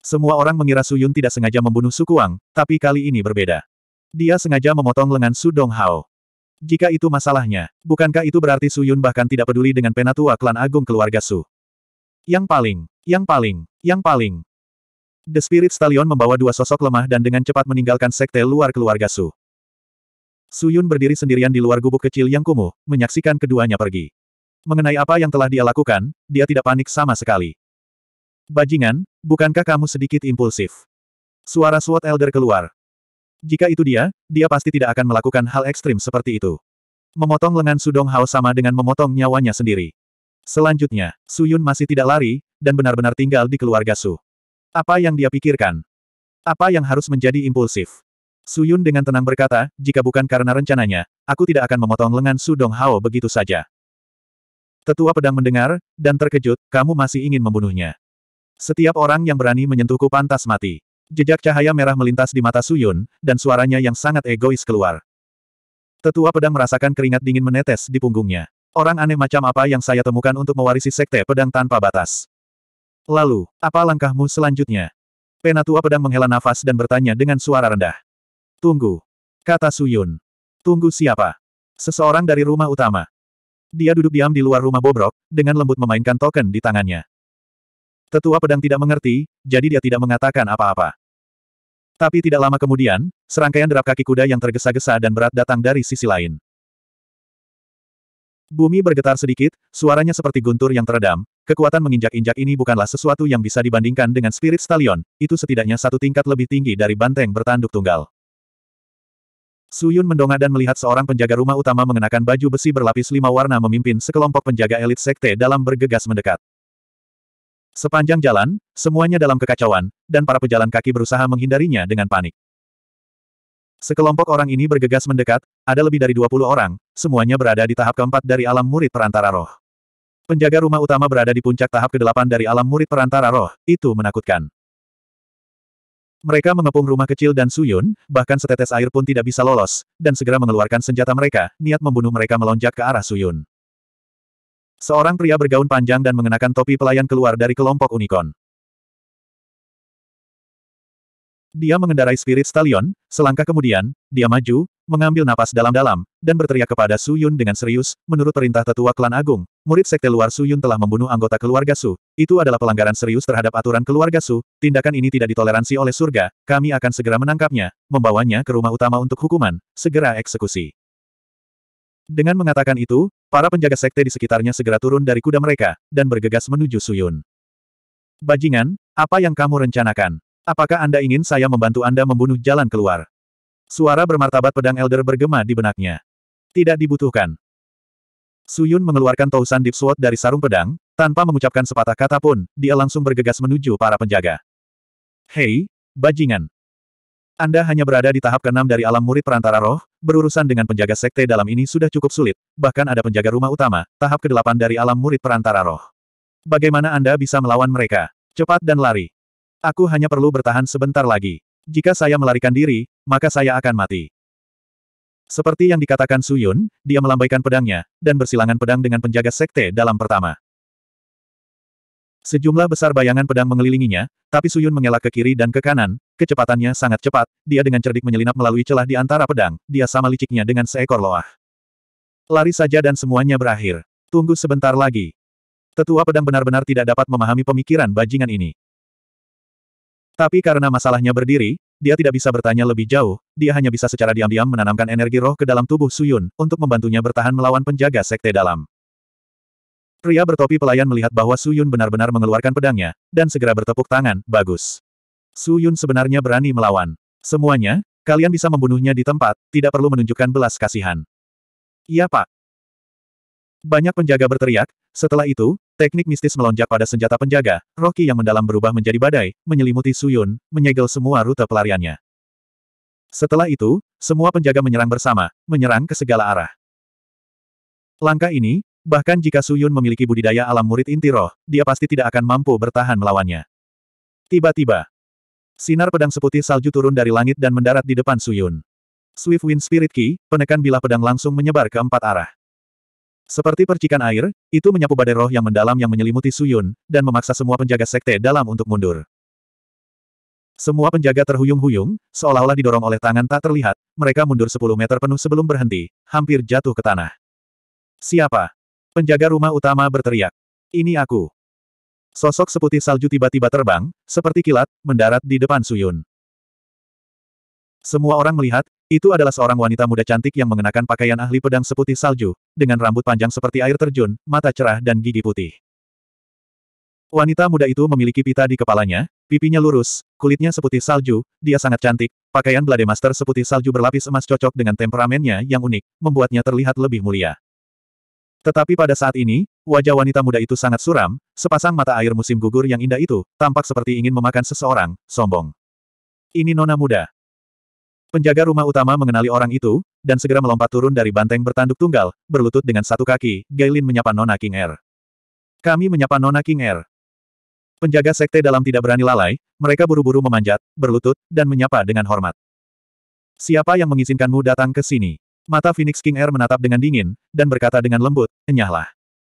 Semua orang mengira Su Yun tidak sengaja membunuh Su Kuang, tapi kali ini berbeda. Dia sengaja memotong lengan Su Dong Hao. Jika itu masalahnya, bukankah itu berarti Su Yun bahkan tidak peduli dengan penatua klan agung keluarga Su? Yang paling, yang paling, yang paling, The Spirit Stallion membawa dua sosok lemah dan dengan cepat meninggalkan sekte luar keluarga Su. Su Yun berdiri sendirian di luar gubuk kecil yang kumuh, menyaksikan keduanya pergi. Mengenai apa yang telah dia lakukan, dia tidak panik sama sekali. Bajingan, bukankah kamu sedikit impulsif? Suara SWAT Elder keluar. Jika itu dia, dia pasti tidak akan melakukan hal ekstrim seperti itu. Memotong lengan Sudong Hao sama dengan memotong nyawanya sendiri. Selanjutnya, Su Yun masih tidak lari, dan benar-benar tinggal di keluarga Su. Apa yang dia pikirkan? Apa yang harus menjadi impulsif? Su Yun dengan tenang berkata, jika bukan karena rencananya, aku tidak akan memotong lengan Su Dong Hao begitu saja. Tetua pedang mendengar, dan terkejut, kamu masih ingin membunuhnya. Setiap orang yang berani menyentuhku pantas mati. Jejak cahaya merah melintas di mata Su Yun dan suaranya yang sangat egois keluar. Tetua pedang merasakan keringat dingin menetes di punggungnya. Orang aneh macam apa yang saya temukan untuk mewarisi sekte pedang tanpa batas? Lalu, apa langkahmu selanjutnya? Penatua pedang menghela nafas dan bertanya dengan suara rendah. Tunggu. Kata Suyun. Tunggu siapa? Seseorang dari rumah utama. Dia duduk diam di luar rumah bobrok, dengan lembut memainkan token di tangannya. Tetua pedang tidak mengerti, jadi dia tidak mengatakan apa-apa. Tapi tidak lama kemudian, serangkaian derap kaki kuda yang tergesa-gesa dan berat datang dari sisi lain. Bumi bergetar sedikit, suaranya seperti guntur yang teredam, kekuatan menginjak-injak ini bukanlah sesuatu yang bisa dibandingkan dengan spirit stallion, itu setidaknya satu tingkat lebih tinggi dari banteng bertanduk tunggal. Suyun mendongak dan melihat seorang penjaga rumah utama mengenakan baju besi berlapis lima warna memimpin sekelompok penjaga elit sekte dalam bergegas mendekat. Sepanjang jalan, semuanya dalam kekacauan, dan para pejalan kaki berusaha menghindarinya dengan panik. Sekelompok orang ini bergegas mendekat, ada lebih dari 20 orang, semuanya berada di tahap keempat dari alam murid perantara roh. Penjaga rumah utama berada di puncak tahap ke-8 dari alam murid perantara roh, itu menakutkan. Mereka mengepung rumah kecil dan Suyun, bahkan setetes air pun tidak bisa lolos, dan segera mengeluarkan senjata mereka, niat membunuh mereka melonjak ke arah Suyun. Seorang pria bergaun panjang dan mengenakan topi pelayan keluar dari kelompok unicorn. Dia mengendarai Spirit Stallion, selangkah kemudian, dia maju, mengambil napas dalam-dalam, dan berteriak kepada Su Yun dengan serius, menurut perintah tetua klan agung, murid sekte luar Su Yun telah membunuh anggota keluarga Su. Itu adalah pelanggaran serius terhadap aturan keluarga Su, tindakan ini tidak ditoleransi oleh surga, kami akan segera menangkapnya, membawanya ke rumah utama untuk hukuman, segera eksekusi. Dengan mengatakan itu, para penjaga sekte di sekitarnya segera turun dari kuda mereka, dan bergegas menuju Su Yun. Bajingan, apa yang kamu rencanakan? Apakah Anda ingin saya membantu Anda membunuh jalan keluar? Suara bermartabat pedang Elder bergema di benaknya. Tidak dibutuhkan. Suyun mengeluarkan tousan Deep Sword dari sarung pedang, tanpa mengucapkan sepatah kata pun, dia langsung bergegas menuju para penjaga. Hei, bajingan! Anda hanya berada di tahap keenam dari alam murid perantara roh, berurusan dengan penjaga sekte dalam ini sudah cukup sulit, bahkan ada penjaga rumah utama, tahap kedelapan dari alam murid perantara roh. Bagaimana Anda bisa melawan mereka? Cepat dan lari. Aku hanya perlu bertahan sebentar lagi. Jika saya melarikan diri, maka saya akan mati. Seperti yang dikatakan Suyun, dia melambaikan pedangnya, dan bersilangan pedang dengan penjaga sekte dalam pertama. Sejumlah besar bayangan pedang mengelilinginya, tapi Suyun mengelak ke kiri dan ke kanan, kecepatannya sangat cepat, dia dengan cerdik menyelinap melalui celah di antara pedang, dia sama liciknya dengan seekor loah. Lari saja dan semuanya berakhir. Tunggu sebentar lagi. Tetua pedang benar-benar tidak dapat memahami pemikiran bajingan ini. Tapi karena masalahnya berdiri, dia tidak bisa bertanya lebih jauh, dia hanya bisa secara diam-diam menanamkan energi roh ke dalam tubuh Suyun, untuk membantunya bertahan melawan penjaga sekte dalam. Pria bertopi pelayan melihat bahwa Suyun benar-benar mengeluarkan pedangnya, dan segera bertepuk tangan, bagus. Suyun sebenarnya berani melawan. Semuanya, kalian bisa membunuhnya di tempat, tidak perlu menunjukkan belas kasihan. Iya pak, banyak penjaga berteriak, setelah itu, teknik mistis melonjak pada senjata penjaga, Rocky yang mendalam berubah menjadi badai, menyelimuti Suyun, menyegel semua rute pelariannya. Setelah itu, semua penjaga menyerang bersama, menyerang ke segala arah. Langkah ini, bahkan jika Suyun memiliki budidaya alam murid inti roh, dia pasti tidak akan mampu bertahan melawannya. Tiba-tiba, sinar pedang seputih salju turun dari langit dan mendarat di depan Suyun. Swift Wind Spirit Key, penekan bilah pedang langsung menyebar ke empat arah. Seperti percikan air, itu menyapu badai roh yang mendalam yang menyelimuti Suyun, dan memaksa semua penjaga sekte dalam untuk mundur. Semua penjaga terhuyung-huyung, seolah-olah didorong oleh tangan tak terlihat, mereka mundur 10 meter penuh sebelum berhenti, hampir jatuh ke tanah. Siapa? Penjaga rumah utama berteriak. Ini aku. Sosok seputih salju tiba-tiba terbang, seperti kilat, mendarat di depan Suyun. Semua orang melihat, itu adalah seorang wanita muda cantik yang mengenakan pakaian ahli pedang seputih salju, dengan rambut panjang seperti air terjun, mata cerah dan gigi putih. Wanita muda itu memiliki pita di kepalanya, pipinya lurus, kulitnya seputih salju, dia sangat cantik, pakaian Blade seputih salju berlapis emas cocok dengan temperamennya yang unik, membuatnya terlihat lebih mulia. Tetapi pada saat ini, wajah wanita muda itu sangat suram, sepasang mata air musim gugur yang indah itu, tampak seperti ingin memakan seseorang, sombong. Ini nona muda, Penjaga rumah utama mengenali orang itu, dan segera melompat turun dari banteng bertanduk tunggal, berlutut dengan satu kaki, Gailin menyapa Nona King Air. Er. Kami menyapa Nona King Air. Er. Penjaga sekte dalam tidak berani lalai, mereka buru-buru memanjat, berlutut, dan menyapa dengan hormat. Siapa yang mengizinkanmu datang ke sini? Mata Phoenix King Air er menatap dengan dingin, dan berkata dengan lembut, enyahlah.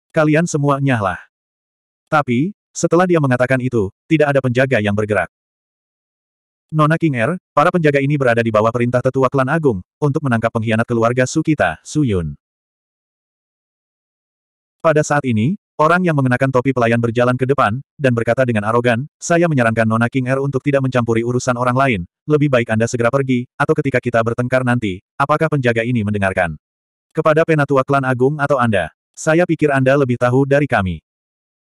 Kalian semua enyahlah. Tapi, setelah dia mengatakan itu, tidak ada penjaga yang bergerak. Nona King Er, para penjaga ini berada di bawah perintah tetua klan agung, untuk menangkap pengkhianat keluarga Sukita, Suyun. Pada saat ini, orang yang mengenakan topi pelayan berjalan ke depan, dan berkata dengan arogan, saya menyarankan Nona King Er untuk tidak mencampuri urusan orang lain, lebih baik Anda segera pergi, atau ketika kita bertengkar nanti, apakah penjaga ini mendengarkan? Kepada penatua klan agung atau Anda? Saya pikir Anda lebih tahu dari kami.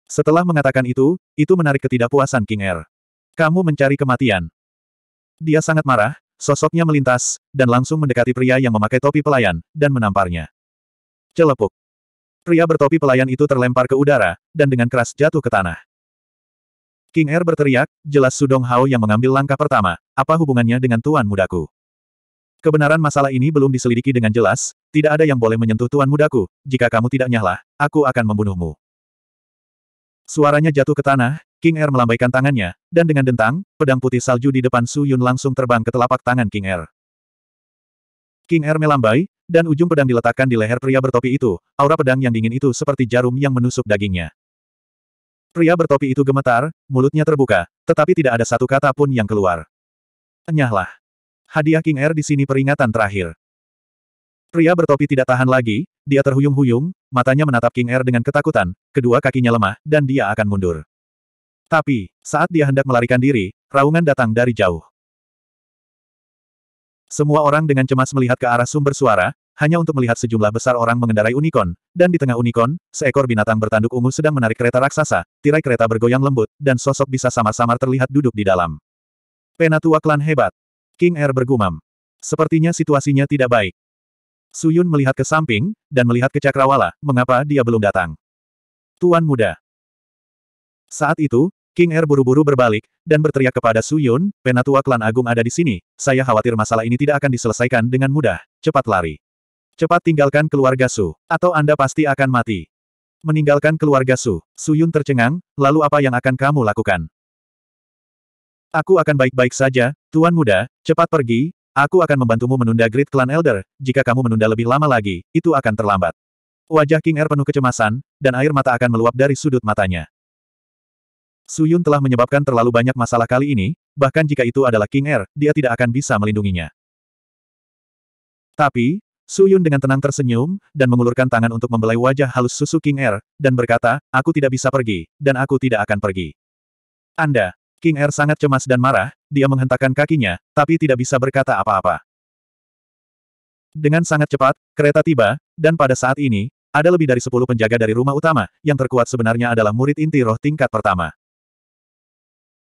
Setelah mengatakan itu, itu menarik ketidakpuasan King Er. Kamu mencari kematian. Dia sangat marah, sosoknya melintas, dan langsung mendekati pria yang memakai topi pelayan, dan menamparnya. Celepuk. Pria bertopi pelayan itu terlempar ke udara, dan dengan keras jatuh ke tanah. King Er berteriak, jelas Sudong Hao yang mengambil langkah pertama, apa hubungannya dengan tuan mudaku? Kebenaran masalah ini belum diselidiki dengan jelas, tidak ada yang boleh menyentuh tuan mudaku, jika kamu tidak nyahlah, aku akan membunuhmu. Suaranya jatuh ke tanah, King Er melambaikan tangannya, dan dengan dentang, pedang putih salju di depan Su Yun langsung terbang ke telapak tangan King Er. King Er melambai, dan ujung pedang diletakkan di leher pria bertopi itu, aura pedang yang dingin itu seperti jarum yang menusuk dagingnya. Pria bertopi itu gemetar, mulutnya terbuka, tetapi tidak ada satu kata pun yang keluar. Enyahlah. Hadiah King Er di sini peringatan terakhir. Pria bertopi tidak tahan lagi, dia terhuyung-huyung, matanya menatap King Er dengan ketakutan, kedua kakinya lemah, dan dia akan mundur. Tapi, saat dia hendak melarikan diri, raungan datang dari jauh. Semua orang dengan cemas melihat ke arah sumber suara, hanya untuk melihat sejumlah besar orang mengendarai unicorn, dan di tengah unicorn, seekor binatang bertanduk ungu sedang menarik kereta raksasa, tirai kereta bergoyang lembut, dan sosok bisa samar-samar terlihat duduk di dalam. Penatua klan hebat. King Air bergumam. Sepertinya situasinya tidak baik. Suyun melihat ke samping, dan melihat ke Cakrawala, mengapa dia belum datang. Tuan muda. Saat itu, King Er buru-buru berbalik, dan berteriak kepada Su Yun, penatua klan agung ada di sini, saya khawatir masalah ini tidak akan diselesaikan dengan mudah, cepat lari. Cepat tinggalkan keluarga Su, atau Anda pasti akan mati. Meninggalkan keluarga Su, Su Yun tercengang, lalu apa yang akan kamu lakukan? Aku akan baik-baik saja, Tuan Muda, cepat pergi, aku akan membantumu menunda Great Clan Elder, jika kamu menunda lebih lama lagi, itu akan terlambat. Wajah King Er penuh kecemasan, dan air mata akan meluap dari sudut matanya. Su Yun telah menyebabkan terlalu banyak masalah kali ini, bahkan jika itu adalah King Er, dia tidak akan bisa melindunginya. Tapi, Su Yun dengan tenang tersenyum, dan mengulurkan tangan untuk membelai wajah halus susu King Er, dan berkata, aku tidak bisa pergi, dan aku tidak akan pergi. Anda, King Er sangat cemas dan marah, dia menghentakkan kakinya, tapi tidak bisa berkata apa-apa. Dengan sangat cepat, kereta tiba, dan pada saat ini, ada lebih dari 10 penjaga dari rumah utama, yang terkuat sebenarnya adalah murid inti roh tingkat pertama.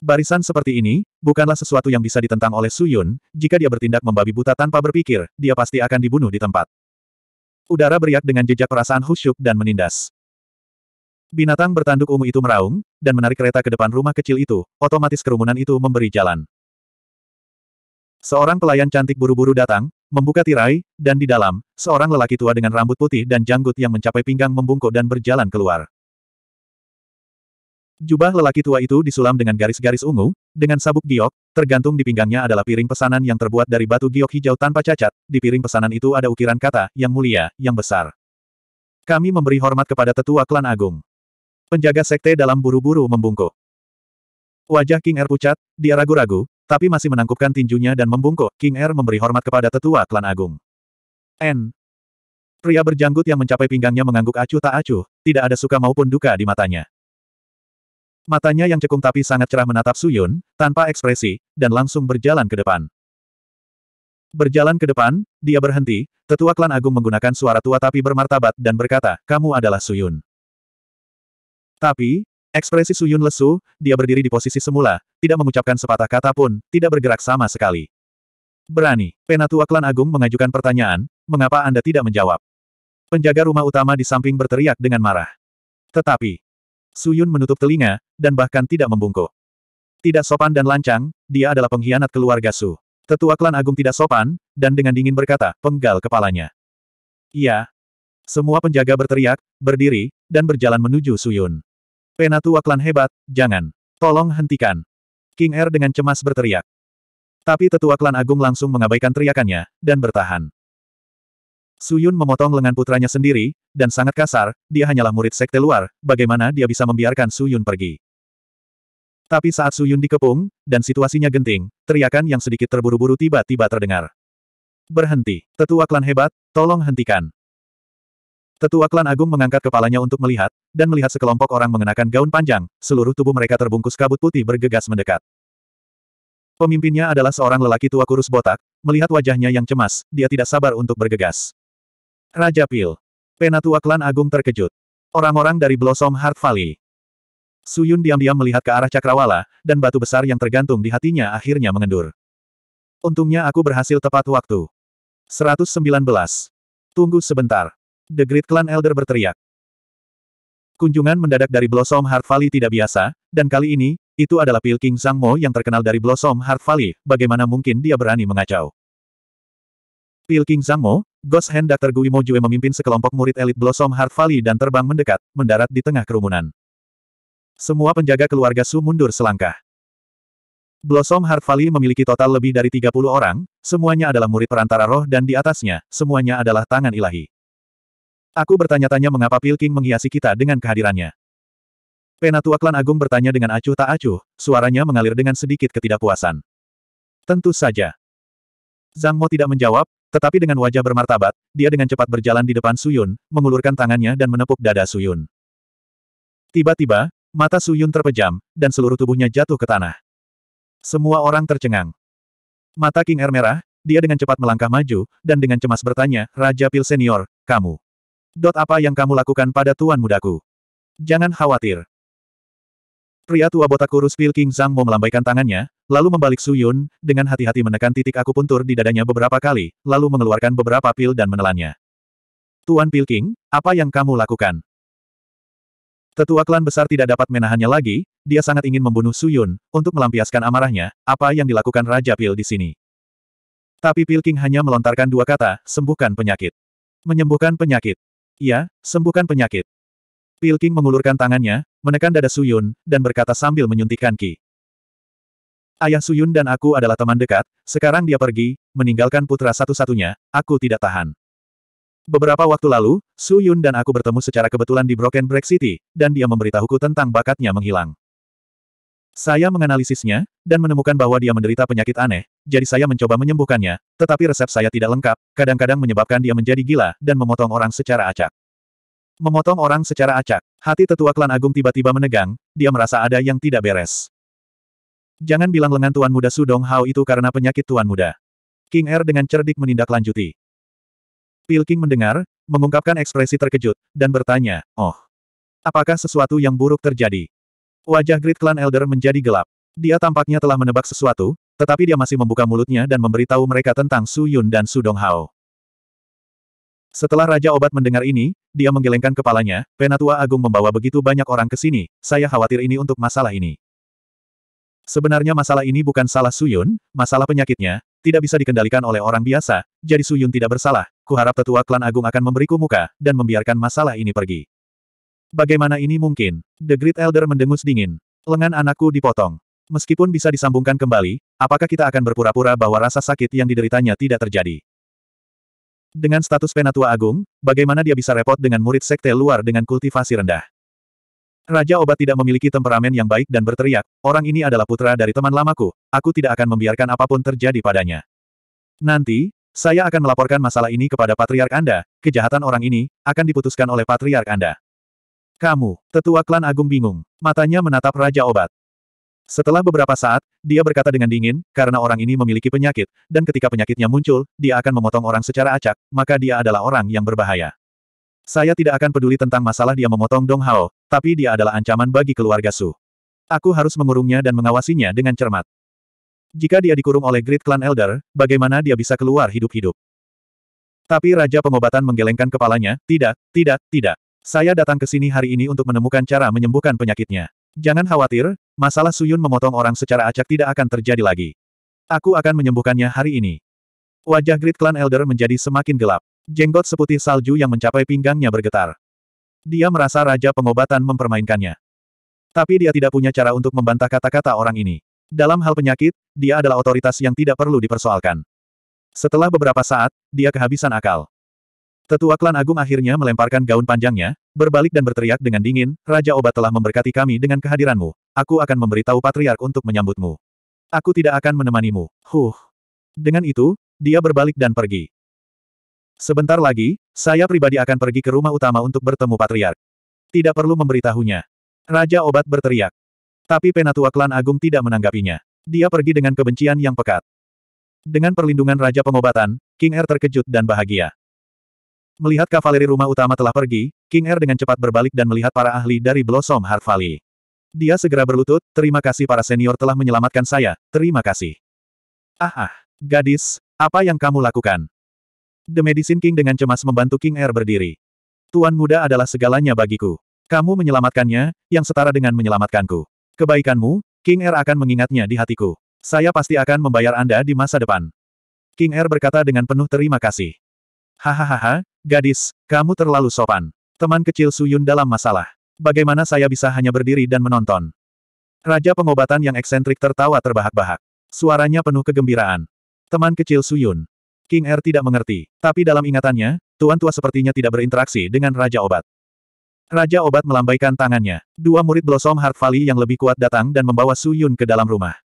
Barisan seperti ini, bukanlah sesuatu yang bisa ditentang oleh Su Yun, jika dia bertindak membabi buta tanpa berpikir, dia pasti akan dibunuh di tempat. Udara beriak dengan jejak perasaan husyuk dan menindas. Binatang bertanduk ungu itu meraung, dan menarik kereta ke depan rumah kecil itu, otomatis kerumunan itu memberi jalan. Seorang pelayan cantik buru-buru datang, membuka tirai, dan di dalam, seorang lelaki tua dengan rambut putih dan janggut yang mencapai pinggang membungkuk dan berjalan keluar. Jubah lelaki tua itu disulam dengan garis-garis ungu, dengan sabuk giok, tergantung di pinggangnya adalah piring pesanan yang terbuat dari batu giok hijau tanpa cacat, di piring pesanan itu ada ukiran kata, yang mulia, yang besar. Kami memberi hormat kepada tetua klan agung. Penjaga sekte dalam buru-buru membungkuk. Wajah King Er pucat, dia ragu-ragu, tapi masih menangkupkan tinjunya dan membungkuk, King Er memberi hormat kepada tetua klan agung. N. Pria berjanggut yang mencapai pinggangnya mengangguk acuh tak acuh, tidak ada suka maupun duka di matanya. Matanya yang cekung tapi sangat cerah menatap Suyun, tanpa ekspresi, dan langsung berjalan ke depan. Berjalan ke depan, dia berhenti, tetua klan agung menggunakan suara tua tapi bermartabat dan berkata, kamu adalah Suyun. Tapi, ekspresi Suyun lesu, dia berdiri di posisi semula, tidak mengucapkan sepatah kata pun, tidak bergerak sama sekali. Berani, penatua klan agung mengajukan pertanyaan, mengapa Anda tidak menjawab? Penjaga rumah utama di samping berteriak dengan marah. Tetapi, Suyun menutup telinga, dan bahkan tidak membungkuk. Tidak sopan dan lancang, dia adalah pengkhianat keluarga Su. Tetua klan agung tidak sopan, dan dengan dingin berkata, penggal kepalanya. Iya. Semua penjaga berteriak, berdiri, dan berjalan menuju Suyun. Penatua klan hebat, jangan. Tolong hentikan. King Er dengan cemas berteriak. Tapi tetua klan agung langsung mengabaikan teriakannya, dan bertahan. Suyun memotong lengan putranya sendiri, dan sangat kasar, dia hanyalah murid sekte luar, bagaimana dia bisa membiarkan Suyun pergi. Tapi saat Suyun dikepung, dan situasinya genting, teriakan yang sedikit terburu-buru tiba-tiba terdengar. Berhenti, tetua klan hebat, tolong hentikan. Tetua klan agung mengangkat kepalanya untuk melihat, dan melihat sekelompok orang mengenakan gaun panjang, seluruh tubuh mereka terbungkus kabut putih bergegas mendekat. Pemimpinnya adalah seorang lelaki tua kurus botak, melihat wajahnya yang cemas, dia tidak sabar untuk bergegas. Raja Pil. Penatua klan agung terkejut. Orang-orang dari Blossom Heart Valley. Suyun diam-diam melihat ke arah cakrawala, dan batu besar yang tergantung di hatinya akhirnya mengendur. Untungnya aku berhasil tepat waktu. 119. Tunggu sebentar. The Great Clan Elder berteriak. Kunjungan mendadak dari Blossom Heart Valley tidak biasa, dan kali ini, itu adalah Pil King Zhang Mo yang terkenal dari Blossom Heart Valley, bagaimana mungkin dia berani mengacau. Pil Pilking Zhangmo, Ghost Hand Dr. Gui Jue memimpin sekelompok murid elit Blossom Heart Valley dan terbang mendekat, mendarat di tengah kerumunan. Semua penjaga keluarga Su mundur selangkah. Blossom Heart Valley memiliki total lebih dari 30 orang, semuanya adalah murid perantara roh dan di atasnya, semuanya adalah tangan ilahi. Aku bertanya-tanya mengapa Pil King menghiasi kita dengan kehadirannya. Penatua klan agung bertanya dengan acuh tak acuh, suaranya mengalir dengan sedikit ketidakpuasan. Tentu saja. Zhang Mo tidak menjawab, tetapi dengan wajah bermartabat, dia dengan cepat berjalan di depan Suyun, mengulurkan tangannya dan menepuk dada Suyun. Tiba-tiba, mata Suyun terpejam, dan seluruh tubuhnya jatuh ke tanah. Semua orang tercengang. Mata King Air merah, dia dengan cepat melangkah maju, dan dengan cemas bertanya, Raja Pil Senior, kamu. Dot apa yang kamu lakukan pada tuan mudaku? Jangan khawatir. Pria tua botak kurus Pil King Zhang mau melambaikan tangannya, lalu membalik Su Yun dengan hati-hati menekan titik akupuntur di dadanya beberapa kali, lalu mengeluarkan beberapa pil dan menelannya. Tuan Pil King, apa yang kamu lakukan? Tetua klan besar tidak dapat menahannya lagi, dia sangat ingin membunuh Su Yun untuk melampiaskan amarahnya, apa yang dilakukan Raja Pil di sini. Tapi Pil King hanya melontarkan dua kata, sembuhkan penyakit. Menyembuhkan penyakit. Ya, sembuhkan penyakit. Pilking mengulurkan tangannya, menekan dada Suyun, dan berkata sambil menyuntikkan Ki. Ayah Suyun dan aku adalah teman dekat, sekarang dia pergi, meninggalkan putra satu-satunya, aku tidak tahan. Beberapa waktu lalu, Suyun dan aku bertemu secara kebetulan di Broken Break City, dan dia memberitahuku tentang bakatnya menghilang. Saya menganalisisnya, dan menemukan bahwa dia menderita penyakit aneh, jadi saya mencoba menyembuhkannya, tetapi resep saya tidak lengkap, kadang-kadang menyebabkan dia menjadi gila, dan memotong orang secara acak. Memotong orang secara acak. Hati tetua klan agung tiba-tiba menegang, dia merasa ada yang tidak beres. Jangan bilang lengan Tuan Muda Sudong Hao itu karena penyakit Tuan Muda. King Er dengan cerdik menindaklanjuti. Pil King mendengar, mengungkapkan ekspresi terkejut, dan bertanya, oh. Apakah sesuatu yang buruk terjadi? Wajah Great Clan Elder menjadi gelap. Dia tampaknya telah menebak sesuatu, tetapi dia masih membuka mulutnya dan memberitahu mereka tentang Su Yun dan Su Dong Hao. Setelah Raja Obat mendengar ini, dia menggelengkan kepalanya, Penatua Agung membawa begitu banyak orang ke sini, saya khawatir ini untuk masalah ini. Sebenarnya masalah ini bukan salah Suyun, masalah penyakitnya, tidak bisa dikendalikan oleh orang biasa, jadi Suyun tidak bersalah, kuharap tetua klan Agung akan memberiku muka, dan membiarkan masalah ini pergi. Bagaimana ini mungkin? The Great Elder mendengus dingin. Lengan anakku dipotong. Meskipun bisa disambungkan kembali, apakah kita akan berpura-pura bahwa rasa sakit yang dideritanya tidak terjadi? Dengan status penatua agung, bagaimana dia bisa repot dengan murid sekte luar dengan kultivasi rendah? Raja obat tidak memiliki temperamen yang baik dan berteriak, orang ini adalah putra dari teman lamaku, aku tidak akan membiarkan apapun terjadi padanya. Nanti, saya akan melaporkan masalah ini kepada Patriark Anda, kejahatan orang ini, akan diputuskan oleh Patriark Anda. Kamu, tetua klan agung bingung, matanya menatap Raja Obat. Setelah beberapa saat, dia berkata dengan dingin, karena orang ini memiliki penyakit, dan ketika penyakitnya muncul, dia akan memotong orang secara acak, maka dia adalah orang yang berbahaya. Saya tidak akan peduli tentang masalah dia memotong Dong Hao, tapi dia adalah ancaman bagi keluarga Su. Aku harus mengurungnya dan mengawasinya dengan cermat. Jika dia dikurung oleh Great Clan Elder, bagaimana dia bisa keluar hidup-hidup? Tapi Raja Pengobatan menggelengkan kepalanya, tidak, tidak, tidak. Saya datang ke sini hari ini untuk menemukan cara menyembuhkan penyakitnya. Jangan khawatir, masalah Suyun memotong orang secara acak tidak akan terjadi lagi. Aku akan menyembuhkannya hari ini. Wajah Great Clan Elder menjadi semakin gelap. Jenggot seputih salju yang mencapai pinggangnya bergetar. Dia merasa Raja Pengobatan mempermainkannya. Tapi dia tidak punya cara untuk membantah kata-kata orang ini. Dalam hal penyakit, dia adalah otoritas yang tidak perlu dipersoalkan. Setelah beberapa saat, dia kehabisan akal. Tetua klan agung akhirnya melemparkan gaun panjangnya, berbalik dan berteriak dengan dingin, Raja Obat telah memberkati kami dengan kehadiranmu. Aku akan memberitahu Patriark untuk menyambutmu. Aku tidak akan menemanimu. Huh. Dengan itu, dia berbalik dan pergi. Sebentar lagi, saya pribadi akan pergi ke rumah utama untuk bertemu Patriark. Tidak perlu memberitahunya. Raja Obat berteriak. Tapi Penatua Klan Agung tidak menanggapinya. Dia pergi dengan kebencian yang pekat. Dengan perlindungan Raja Pengobatan, King Er terkejut dan bahagia. Melihat kavaleri rumah utama telah pergi, King Er dengan cepat berbalik dan melihat para ahli dari Blossom Heart Valley. Dia segera berlutut, terima kasih para senior telah menyelamatkan saya, terima kasih. Ah ah, gadis, apa yang kamu lakukan? The Medicine King dengan cemas membantu King Er berdiri. Tuan muda adalah segalanya bagiku. Kamu menyelamatkannya, yang setara dengan menyelamatkanku. Kebaikanmu, King Er akan mengingatnya di hatiku. Saya pasti akan membayar Anda di masa depan. King Er berkata dengan penuh terima kasih. Hahaha, gadis, kamu terlalu sopan. Teman kecil Suyun dalam masalah. Bagaimana saya bisa hanya berdiri dan menonton? Raja pengobatan yang eksentrik tertawa terbahak-bahak. Suaranya penuh kegembiraan. Teman kecil Suyun. King Er tidak mengerti, tapi dalam ingatannya, tuan tua sepertinya tidak berinteraksi dengan Raja Obat. Raja Obat melambaikan tangannya. Dua murid Blossom Heart Valley yang lebih kuat datang dan membawa Suyun ke dalam rumah.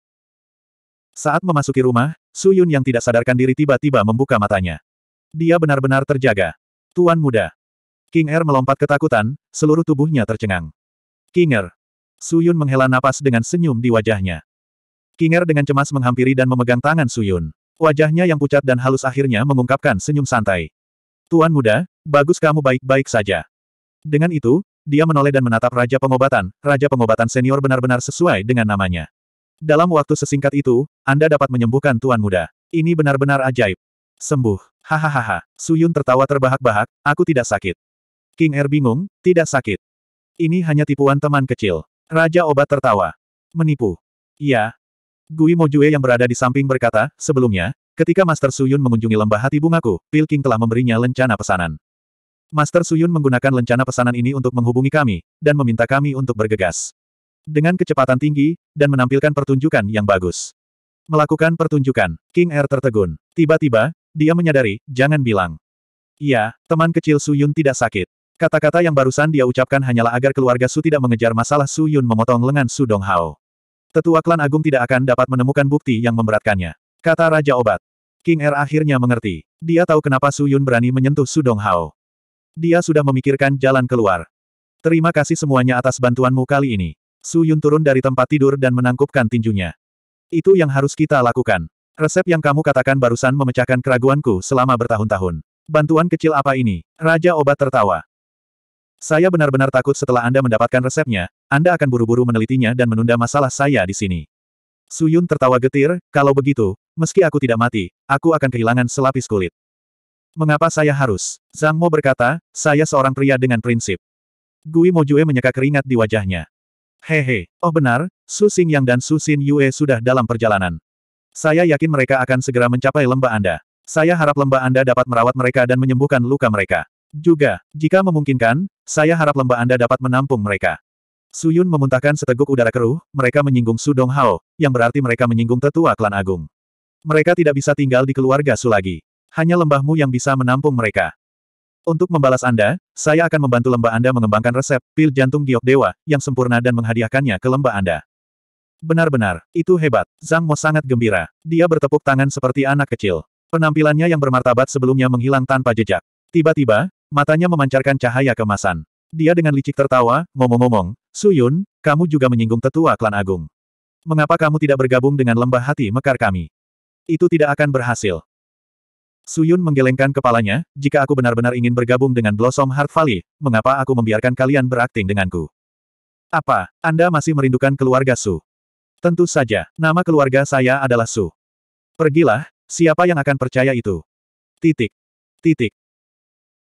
Saat memasuki rumah, Suyun yang tidak sadarkan diri tiba-tiba membuka matanya. Dia benar-benar terjaga. Tuan muda. King Er melompat ketakutan, seluruh tubuhnya tercengang. King Er. Suyun menghela napas dengan senyum di wajahnya. King Er dengan cemas menghampiri dan memegang tangan Suyun. Wajahnya yang pucat dan halus akhirnya mengungkapkan senyum santai. Tuan muda, bagus kamu baik-baik saja. Dengan itu, dia menoleh dan menatap Raja Pengobatan. Raja Pengobatan senior benar-benar sesuai dengan namanya. Dalam waktu sesingkat itu, Anda dapat menyembuhkan Tuan Muda. Ini benar-benar ajaib. Sembuh. Hahaha. Suyun tertawa terbahak-bahak, aku tidak sakit. King Er bingung, tidak sakit. Ini hanya tipuan teman kecil. Raja obat tertawa. Menipu. Iya. Gui Mojue yang berada di samping berkata, sebelumnya, ketika Master Suyun mengunjungi lembah hati bungaku, Pil King telah memberinya lencana pesanan. Master Suyun menggunakan lencana pesanan ini untuk menghubungi kami, dan meminta kami untuk bergegas. Dengan kecepatan tinggi, dan menampilkan pertunjukan yang bagus. Melakukan pertunjukan, King Er tertegun. Tiba-tiba, dia menyadari, jangan bilang. Iya, teman kecil Su Yun tidak sakit. Kata-kata yang barusan dia ucapkan hanyalah agar keluarga Su tidak mengejar masalah Su Yun memotong lengan Su Hao. Tetua klan agung tidak akan dapat menemukan bukti yang memberatkannya. Kata Raja Obat. King Er akhirnya mengerti. Dia tahu kenapa Su Yun berani menyentuh Su Hao. Dia sudah memikirkan jalan keluar. Terima kasih semuanya atas bantuanmu kali ini. Su Yun turun dari tempat tidur dan menangkupkan tinjunya. Itu yang harus kita lakukan. Resep yang kamu katakan barusan memecahkan keraguanku selama bertahun-tahun. Bantuan kecil apa ini? Raja obat tertawa. Saya benar-benar takut setelah Anda mendapatkan resepnya, Anda akan buru-buru menelitinya dan menunda masalah saya di sini. Suyun tertawa getir, kalau begitu, meski aku tidak mati, aku akan kehilangan selapis kulit. Mengapa saya harus? Zhang Mo berkata, saya seorang pria dengan prinsip. Gui Mo Mojue menyeka keringat di wajahnya. Hehe, oh benar, Su Yang dan Su Xin Yue sudah dalam perjalanan. Saya yakin mereka akan segera mencapai lembah Anda. Saya harap lembah Anda dapat merawat mereka dan menyembuhkan luka mereka. Juga, jika memungkinkan, saya harap lembah Anda dapat menampung mereka. Suyun memuntahkan seteguk udara keruh, mereka menyinggung Sudong Hao, yang berarti mereka menyinggung tetua klan agung. Mereka tidak bisa tinggal di keluarga Su lagi. Hanya lembahmu yang bisa menampung mereka. Untuk membalas Anda, saya akan membantu lembah Anda mengembangkan resep pil jantung giok dewa yang sempurna dan menghadiahkannya ke lembah Anda. Benar-benar, itu hebat. Zhang Mo sangat gembira. Dia bertepuk tangan seperti anak kecil. Penampilannya yang bermartabat sebelumnya menghilang tanpa jejak. Tiba-tiba, matanya memancarkan cahaya kemasan. Dia dengan licik tertawa, ngomong-ngomong, Yun, kamu juga menyinggung tetua klan agung. Mengapa kamu tidak bergabung dengan lembah hati mekar kami? Itu tidak akan berhasil. Su Yun menggelengkan kepalanya, jika aku benar-benar ingin bergabung dengan Blossom Heart Valley, mengapa aku membiarkan kalian berakting denganku? Apa, Anda masih merindukan keluarga Su? Tentu saja, nama keluarga saya adalah Su. Pergilah, siapa yang akan percaya itu? Titik. Titik.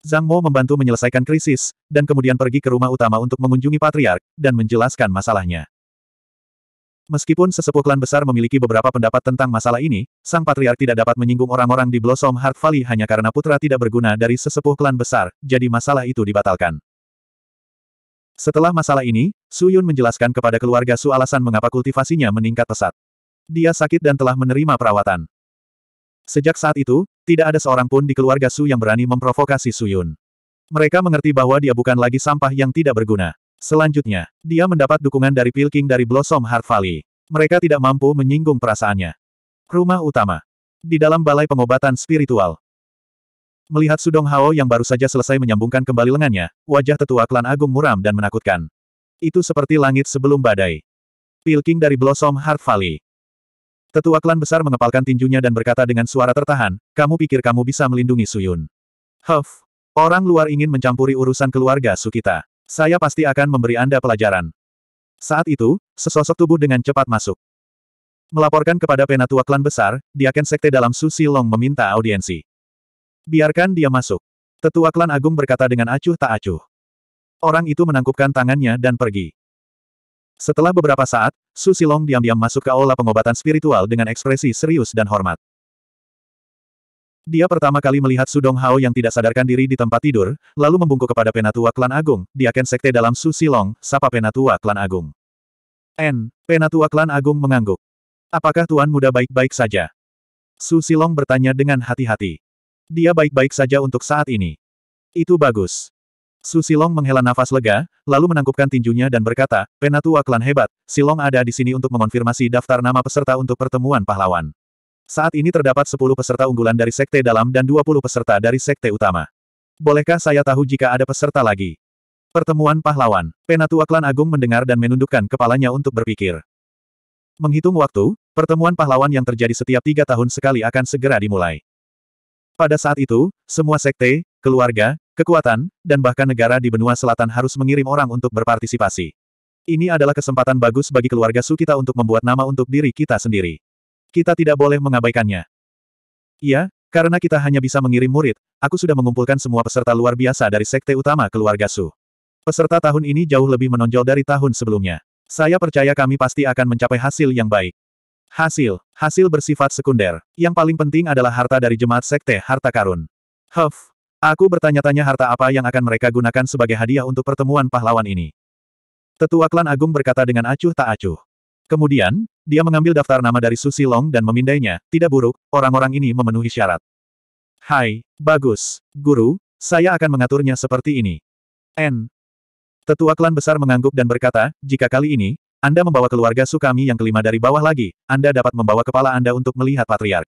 Zhang Mo membantu menyelesaikan krisis, dan kemudian pergi ke rumah utama untuk mengunjungi patriark, dan menjelaskan masalahnya. Meskipun sesepuh klan besar memiliki beberapa pendapat tentang masalah ini, sang patriark tidak dapat menyinggung orang-orang di Blossom Heart Valley hanya karena putra tidak berguna dari sesepuh klan besar, jadi masalah itu dibatalkan. Setelah masalah ini, Su Yun menjelaskan kepada keluarga Su alasan mengapa kultivasinya meningkat pesat. Dia sakit dan telah menerima perawatan. Sejak saat itu, tidak ada seorang pun di keluarga Su yang berani memprovokasi Su Yun. Mereka mengerti bahwa dia bukan lagi sampah yang tidak berguna. Selanjutnya, dia mendapat dukungan dari Pilking dari Blossom Heart Valley. Mereka tidak mampu menyinggung perasaannya. Rumah utama. Di dalam balai pengobatan spiritual. Melihat Sudong Hao yang baru saja selesai menyambungkan kembali lengannya, wajah tetua klan agung muram dan menakutkan. Itu seperti langit sebelum badai. Pilking dari Blossom Heart Valley. Tetua klan besar mengepalkan tinjunya dan berkata dengan suara tertahan, kamu pikir kamu bisa melindungi Suyun. Huff. Orang luar ingin mencampuri urusan keluarga Sukita. Saya pasti akan memberi Anda pelajaran. Saat itu, sesosok tubuh dengan cepat masuk. Melaporkan kepada penatua klan besar, diaken sekte dalam Susi Long meminta audiensi. Biarkan dia masuk. Tetua klan agung berkata dengan acuh tak acuh. Orang itu menangkupkan tangannya dan pergi. Setelah beberapa saat, Su Silong diam-diam masuk ke aula pengobatan spiritual dengan ekspresi serius dan hormat. Dia pertama kali melihat Sudong Hao yang tidak sadarkan diri di tempat tidur, lalu membungkuk kepada penatua klan agung, diaken sekte dalam Su Silong, sapa penatua klan agung. N. Penatua klan agung mengangguk. Apakah Tuan muda baik-baik saja? Su Silong bertanya dengan hati-hati. Dia baik-baik saja untuk saat ini. Itu bagus. Su Silong menghela nafas lega, lalu menangkupkan tinjunya dan berkata, Penatua klan hebat, Silong ada di sini untuk mengonfirmasi daftar nama peserta untuk pertemuan pahlawan. Saat ini terdapat 10 peserta unggulan dari sekte dalam dan 20 peserta dari sekte utama. Bolehkah saya tahu jika ada peserta lagi? Pertemuan pahlawan. Penatua Klan Agung mendengar dan menundukkan kepalanya untuk berpikir. Menghitung waktu, pertemuan pahlawan yang terjadi setiap tiga tahun sekali akan segera dimulai. Pada saat itu, semua sekte, keluarga, kekuatan, dan bahkan negara di benua selatan harus mengirim orang untuk berpartisipasi. Ini adalah kesempatan bagus bagi keluarga Su kita untuk membuat nama untuk diri kita sendiri. Kita tidak boleh mengabaikannya. Iya, karena kita hanya bisa mengirim murid, aku sudah mengumpulkan semua peserta luar biasa dari sekte utama keluarga Su. Peserta tahun ini jauh lebih menonjol dari tahun sebelumnya. Saya percaya kami pasti akan mencapai hasil yang baik. Hasil, hasil bersifat sekunder. Yang paling penting adalah harta dari jemaat sekte harta karun. Huff, aku bertanya-tanya harta apa yang akan mereka gunakan sebagai hadiah untuk pertemuan pahlawan ini. Tetua klan agung berkata dengan acuh tak acuh. Kemudian, dia mengambil daftar nama dari Susi Long dan memindainya, tidak buruk, orang-orang ini memenuhi syarat. Hai, bagus, guru, saya akan mengaturnya seperti ini. N. Tetua klan besar mengangguk dan berkata, jika kali ini, anda membawa keluarga Sukami yang kelima dari bawah lagi, Anda dapat membawa kepala Anda untuk melihat patriark.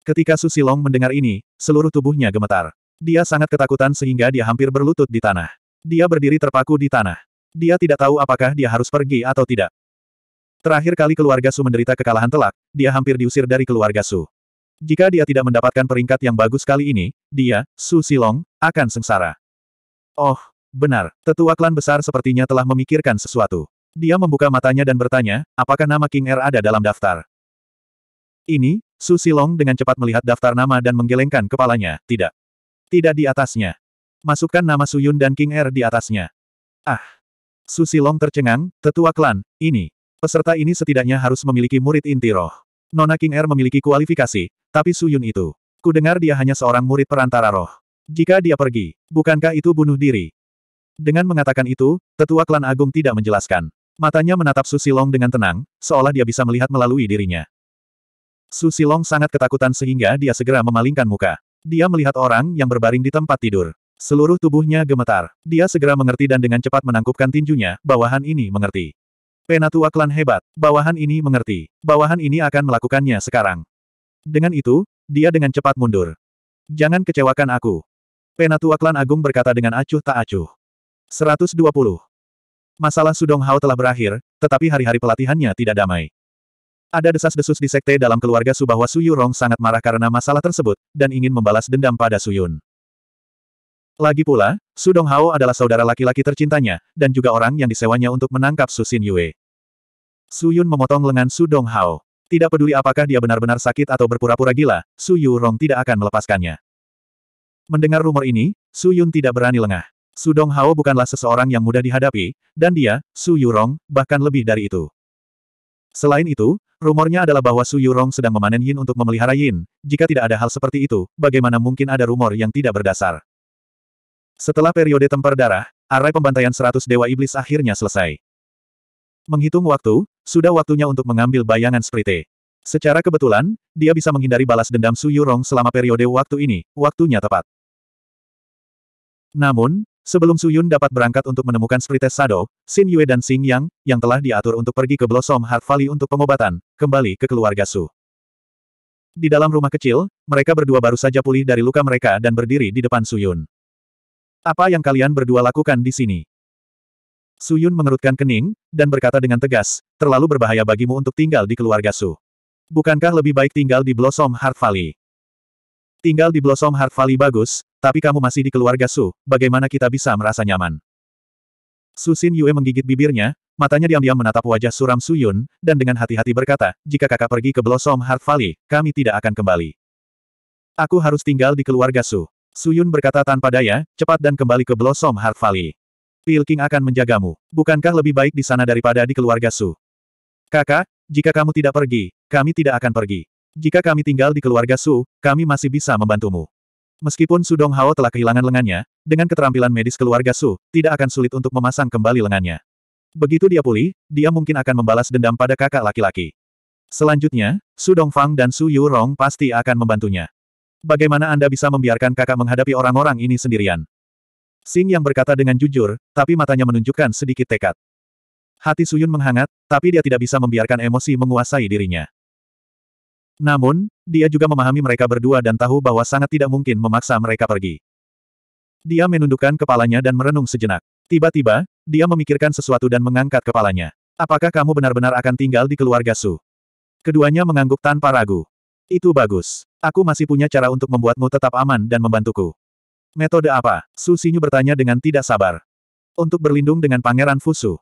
Ketika Susilong mendengar ini, seluruh tubuhnya gemetar. Dia sangat ketakutan sehingga dia hampir berlutut di tanah. Dia berdiri terpaku di tanah. Dia tidak tahu apakah dia harus pergi atau tidak. Terakhir kali keluarga Su menderita kekalahan telak, dia hampir diusir dari keluarga Su. Jika dia tidak mendapatkan peringkat yang bagus kali ini, dia, Su Silong, akan sengsara. Oh, benar, tetua klan besar sepertinya telah memikirkan sesuatu. Dia membuka matanya dan bertanya, apakah nama King R ada dalam daftar? Ini, Su Silong dengan cepat melihat daftar nama dan menggelengkan kepalanya, tidak. Tidak di atasnya. Masukkan nama Su Yun dan King R di atasnya. Ah. Su Silong tercengang, tetua klan, ini. Peserta ini setidaknya harus memiliki murid inti roh. Nona King R memiliki kualifikasi, tapi Su Yun itu. Kudengar dia hanya seorang murid perantara roh. Jika dia pergi, bukankah itu bunuh diri? Dengan mengatakan itu, tetua klan agung tidak menjelaskan. Matanya menatap Susilong dengan tenang, seolah dia bisa melihat melalui dirinya. Susilong sangat ketakutan sehingga dia segera memalingkan muka. Dia melihat orang yang berbaring di tempat tidur. Seluruh tubuhnya gemetar. Dia segera mengerti dan dengan cepat menangkupkan tinjunya, bawahan ini mengerti. Penatua klan hebat, bawahan ini mengerti. Bawahan ini akan melakukannya sekarang. Dengan itu, dia dengan cepat mundur. Jangan kecewakan aku. Penatua klan agung berkata dengan acuh tak acuh. 120. Masalah Sudong Hao telah berakhir, tetapi hari-hari pelatihannya tidak damai. Ada desas-desus di sekte dalam keluarga Su bahwa Su Yurong sangat marah karena masalah tersebut, dan ingin membalas dendam pada Su Yun. Lagi pula, Su Hao adalah saudara laki-laki tercintanya, dan juga orang yang disewanya untuk menangkap Su Xin Yue. Su Yun memotong lengan Su Dong Hao. Tidak peduli apakah dia benar-benar sakit atau berpura-pura gila, Su Yurong tidak akan melepaskannya. Mendengar rumor ini, Su Yun tidak berani lengah. Su Dong Hao bukanlah seseorang yang mudah dihadapi, dan dia, Su Yurong, bahkan lebih dari itu. Selain itu, rumornya adalah bahwa Su Yurong sedang memanen Yin untuk memelihara Yin, jika tidak ada hal seperti itu, bagaimana mungkin ada rumor yang tidak berdasar. Setelah periode temper darah, arai pembantaian 100 Dewa Iblis akhirnya selesai. Menghitung waktu, sudah waktunya untuk mengambil bayangan Sprite. Secara kebetulan, dia bisa menghindari balas dendam Su Yurong selama periode waktu ini, waktunya tepat. Namun, Sebelum Suyun dapat berangkat untuk menemukan Sprites Sado, Xin Yue dan Xing Yang, yang telah diatur untuk pergi ke Blossom Heart Valley untuk pengobatan, kembali ke keluarga Su. Di dalam rumah kecil, mereka berdua baru saja pulih dari luka mereka dan berdiri di depan Suyun. Apa yang kalian berdua lakukan di sini? Suyun mengerutkan kening, dan berkata dengan tegas, terlalu berbahaya bagimu untuk tinggal di keluarga Su. Bukankah lebih baik tinggal di Blossom Heart Valley? Tinggal di Blossom Heart Valley bagus, tapi kamu masih di keluarga Su, bagaimana kita bisa merasa nyaman? Su Xin Yue menggigit bibirnya, matanya diam-diam menatap wajah suram Su Yun, dan dengan hati-hati berkata, jika kakak pergi ke Blossom Heart Valley, kami tidak akan kembali. Aku harus tinggal di keluarga Su. Su Yun berkata tanpa daya, cepat dan kembali ke Blossom Heart Valley. Pilking akan menjagamu. Bukankah lebih baik di sana daripada di keluarga Su? Kakak, jika kamu tidak pergi, kami tidak akan pergi. Jika kami tinggal di keluarga Su, kami masih bisa membantumu. Meskipun Su Dong Hao telah kehilangan lengannya, dengan keterampilan medis keluarga Su, tidak akan sulit untuk memasang kembali lengannya. Begitu dia pulih, dia mungkin akan membalas dendam pada kakak laki-laki. Selanjutnya, Su Fang dan Su Yurong pasti akan membantunya. Bagaimana Anda bisa membiarkan kakak menghadapi orang-orang ini sendirian? Sing yang berkata dengan jujur, tapi matanya menunjukkan sedikit tekad. Hati Suyun menghangat, tapi dia tidak bisa membiarkan emosi menguasai dirinya. Namun, dia juga memahami mereka berdua dan tahu bahwa sangat tidak mungkin memaksa mereka pergi. Dia menundukkan kepalanya dan merenung sejenak. Tiba-tiba, dia memikirkan sesuatu dan mengangkat kepalanya. Apakah kamu benar-benar akan tinggal di keluarga Su? Keduanya mengangguk tanpa ragu. Itu bagus. Aku masih punya cara untuk membuatmu tetap aman dan membantuku. Metode apa? Su Xinyu bertanya dengan tidak sabar. Untuk berlindung dengan Pangeran Fusu.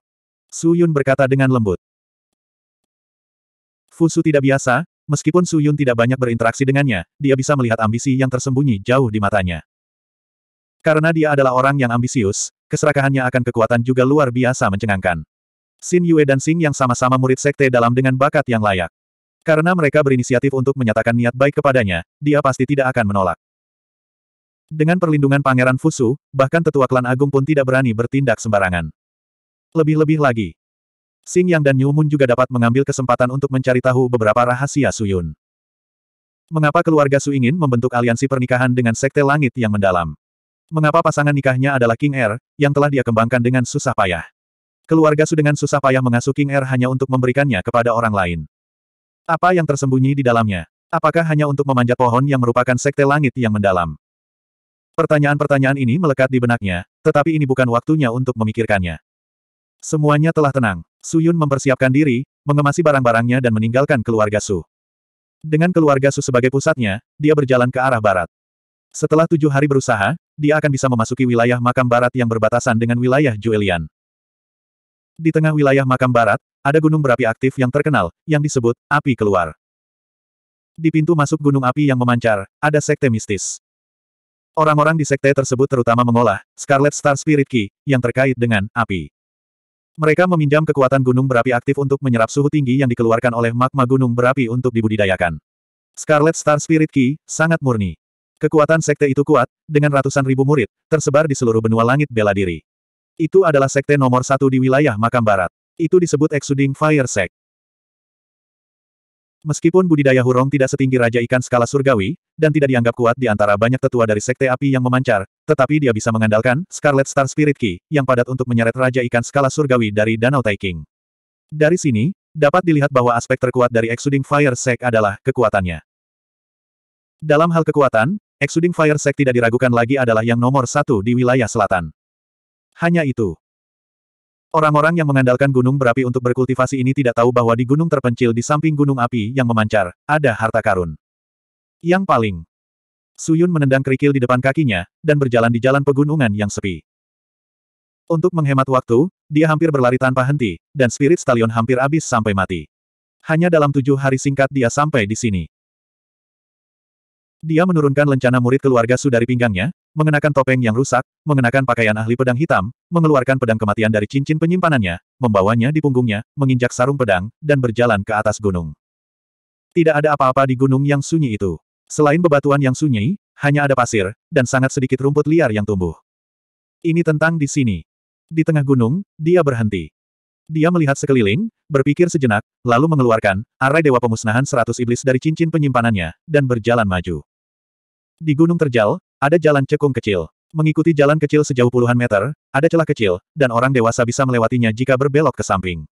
Su Yun berkata dengan lembut. Fusu tidak biasa, Meskipun Su Yun tidak banyak berinteraksi dengannya, dia bisa melihat ambisi yang tersembunyi jauh di matanya. Karena dia adalah orang yang ambisius, keserakahannya akan kekuatan juga luar biasa mencengangkan. Xin Yue dan Sing yang sama-sama murid sekte dalam dengan bakat yang layak. Karena mereka berinisiatif untuk menyatakan niat baik kepadanya, dia pasti tidak akan menolak. Dengan perlindungan Pangeran Fusu, bahkan tetua klan agung pun tidak berani bertindak sembarangan. Lebih-lebih lagi, Xing Yang dan Yu Mun juga dapat mengambil kesempatan untuk mencari tahu beberapa rahasia Suyun. Mengapa keluarga Su ingin membentuk aliansi pernikahan dengan Sekte Langit yang mendalam? Mengapa pasangan nikahnya adalah King Er, yang telah dia kembangkan dengan susah payah? Keluarga Su dengan susah payah mengasuh King Er hanya untuk memberikannya kepada orang lain. Apa yang tersembunyi di dalamnya? Apakah hanya untuk memanjat pohon yang merupakan Sekte Langit yang mendalam? Pertanyaan-pertanyaan ini melekat di benaknya, tetapi ini bukan waktunya untuk memikirkannya. Semuanya telah tenang. Su Yun mempersiapkan diri, mengemasi barang-barangnya dan meninggalkan keluarga Su. Dengan keluarga Su sebagai pusatnya, dia berjalan ke arah barat. Setelah tujuh hari berusaha, dia akan bisa memasuki wilayah makam barat yang berbatasan dengan wilayah Juelian. Di tengah wilayah makam barat, ada gunung berapi aktif yang terkenal, yang disebut api keluar. Di pintu masuk gunung api yang memancar, ada sekte mistis. Orang-orang di sekte tersebut terutama mengolah Scarlet Star Spirit Key, yang terkait dengan api. Mereka meminjam kekuatan gunung berapi aktif untuk menyerap suhu tinggi yang dikeluarkan oleh magma gunung berapi untuk dibudidayakan. Scarlet Star Spirit Key sangat murni. Kekuatan sekte itu kuat, dengan ratusan ribu murid, tersebar di seluruh benua langit bela diri. Itu adalah sekte nomor satu di wilayah Makam Barat. Itu disebut Exuding Fire Sect. Meskipun budidaya hurong tidak setinggi Raja Ikan skala surgawi, dan tidak dianggap kuat di antara banyak tetua dari Sekte Api yang memancar, tetapi dia bisa mengandalkan Scarlet Star Spirit Key, yang padat untuk menyeret Raja Ikan skala surgawi dari Danau Taiking. Dari sini, dapat dilihat bahwa aspek terkuat dari Exuding Fire Sect adalah kekuatannya. Dalam hal kekuatan, Exuding Fire Sect tidak diragukan lagi adalah yang nomor satu di wilayah selatan. Hanya itu, Orang-orang yang mengandalkan gunung berapi untuk berkultivasi ini tidak tahu bahwa di gunung terpencil di samping gunung api yang memancar, ada harta karun. Yang paling. Suyun menendang kerikil di depan kakinya, dan berjalan di jalan pegunungan yang sepi. Untuk menghemat waktu, dia hampir berlari tanpa henti, dan spirit stallion hampir habis sampai mati. Hanya dalam tujuh hari singkat dia sampai di sini. Dia menurunkan lencana murid keluarga Su dari pinggangnya, mengenakan topeng yang rusak, mengenakan pakaian ahli pedang hitam, mengeluarkan pedang kematian dari cincin penyimpanannya, membawanya di punggungnya, menginjak sarung pedang, dan berjalan ke atas gunung. Tidak ada apa-apa di gunung yang sunyi itu. Selain bebatuan yang sunyi, hanya ada pasir, dan sangat sedikit rumput liar yang tumbuh. Ini tentang di sini. Di tengah gunung, dia berhenti. Dia melihat sekeliling, berpikir sejenak, lalu mengeluarkan arai dewa pemusnahan seratus iblis dari cincin penyimpanannya, dan berjalan maju. Di Gunung Terjal, ada jalan cekung kecil. Mengikuti jalan kecil sejauh puluhan meter, ada celah kecil, dan orang dewasa bisa melewatinya jika berbelok ke samping.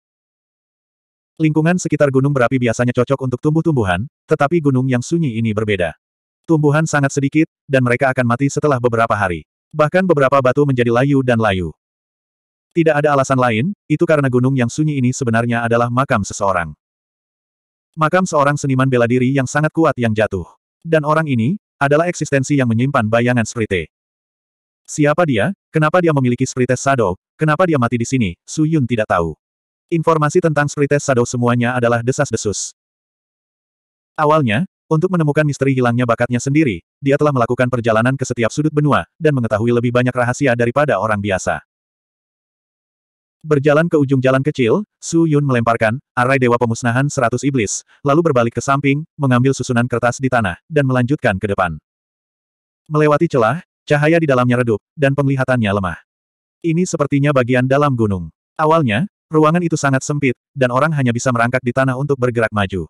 Lingkungan sekitar gunung berapi biasanya cocok untuk tumbuh-tumbuhan, tetapi gunung yang sunyi ini berbeda. Tumbuhan sangat sedikit, dan mereka akan mati setelah beberapa hari. Bahkan beberapa batu menjadi layu dan layu. Tidak ada alasan lain, itu karena gunung yang sunyi ini sebenarnya adalah makam seseorang. Makam seorang seniman bela diri yang sangat kuat yang jatuh. Dan orang ini, adalah eksistensi yang menyimpan bayangan Sprite. Siapa dia? Kenapa dia memiliki Sprite Sado? Kenapa dia mati di sini? Su Yun tidak tahu. Informasi tentang Sprite Sado semuanya adalah desas-desus. Awalnya, untuk menemukan misteri hilangnya bakatnya sendiri, dia telah melakukan perjalanan ke setiap sudut benua, dan mengetahui lebih banyak rahasia daripada orang biasa. Berjalan ke ujung jalan kecil, Su Yun melemparkan arai dewa pemusnahan seratus iblis, lalu berbalik ke samping, mengambil susunan kertas di tanah, dan melanjutkan ke depan. Melewati celah, cahaya di dalamnya redup, dan penglihatannya lemah. Ini sepertinya bagian dalam gunung. Awalnya, ruangan itu sangat sempit, dan orang hanya bisa merangkak di tanah untuk bergerak maju.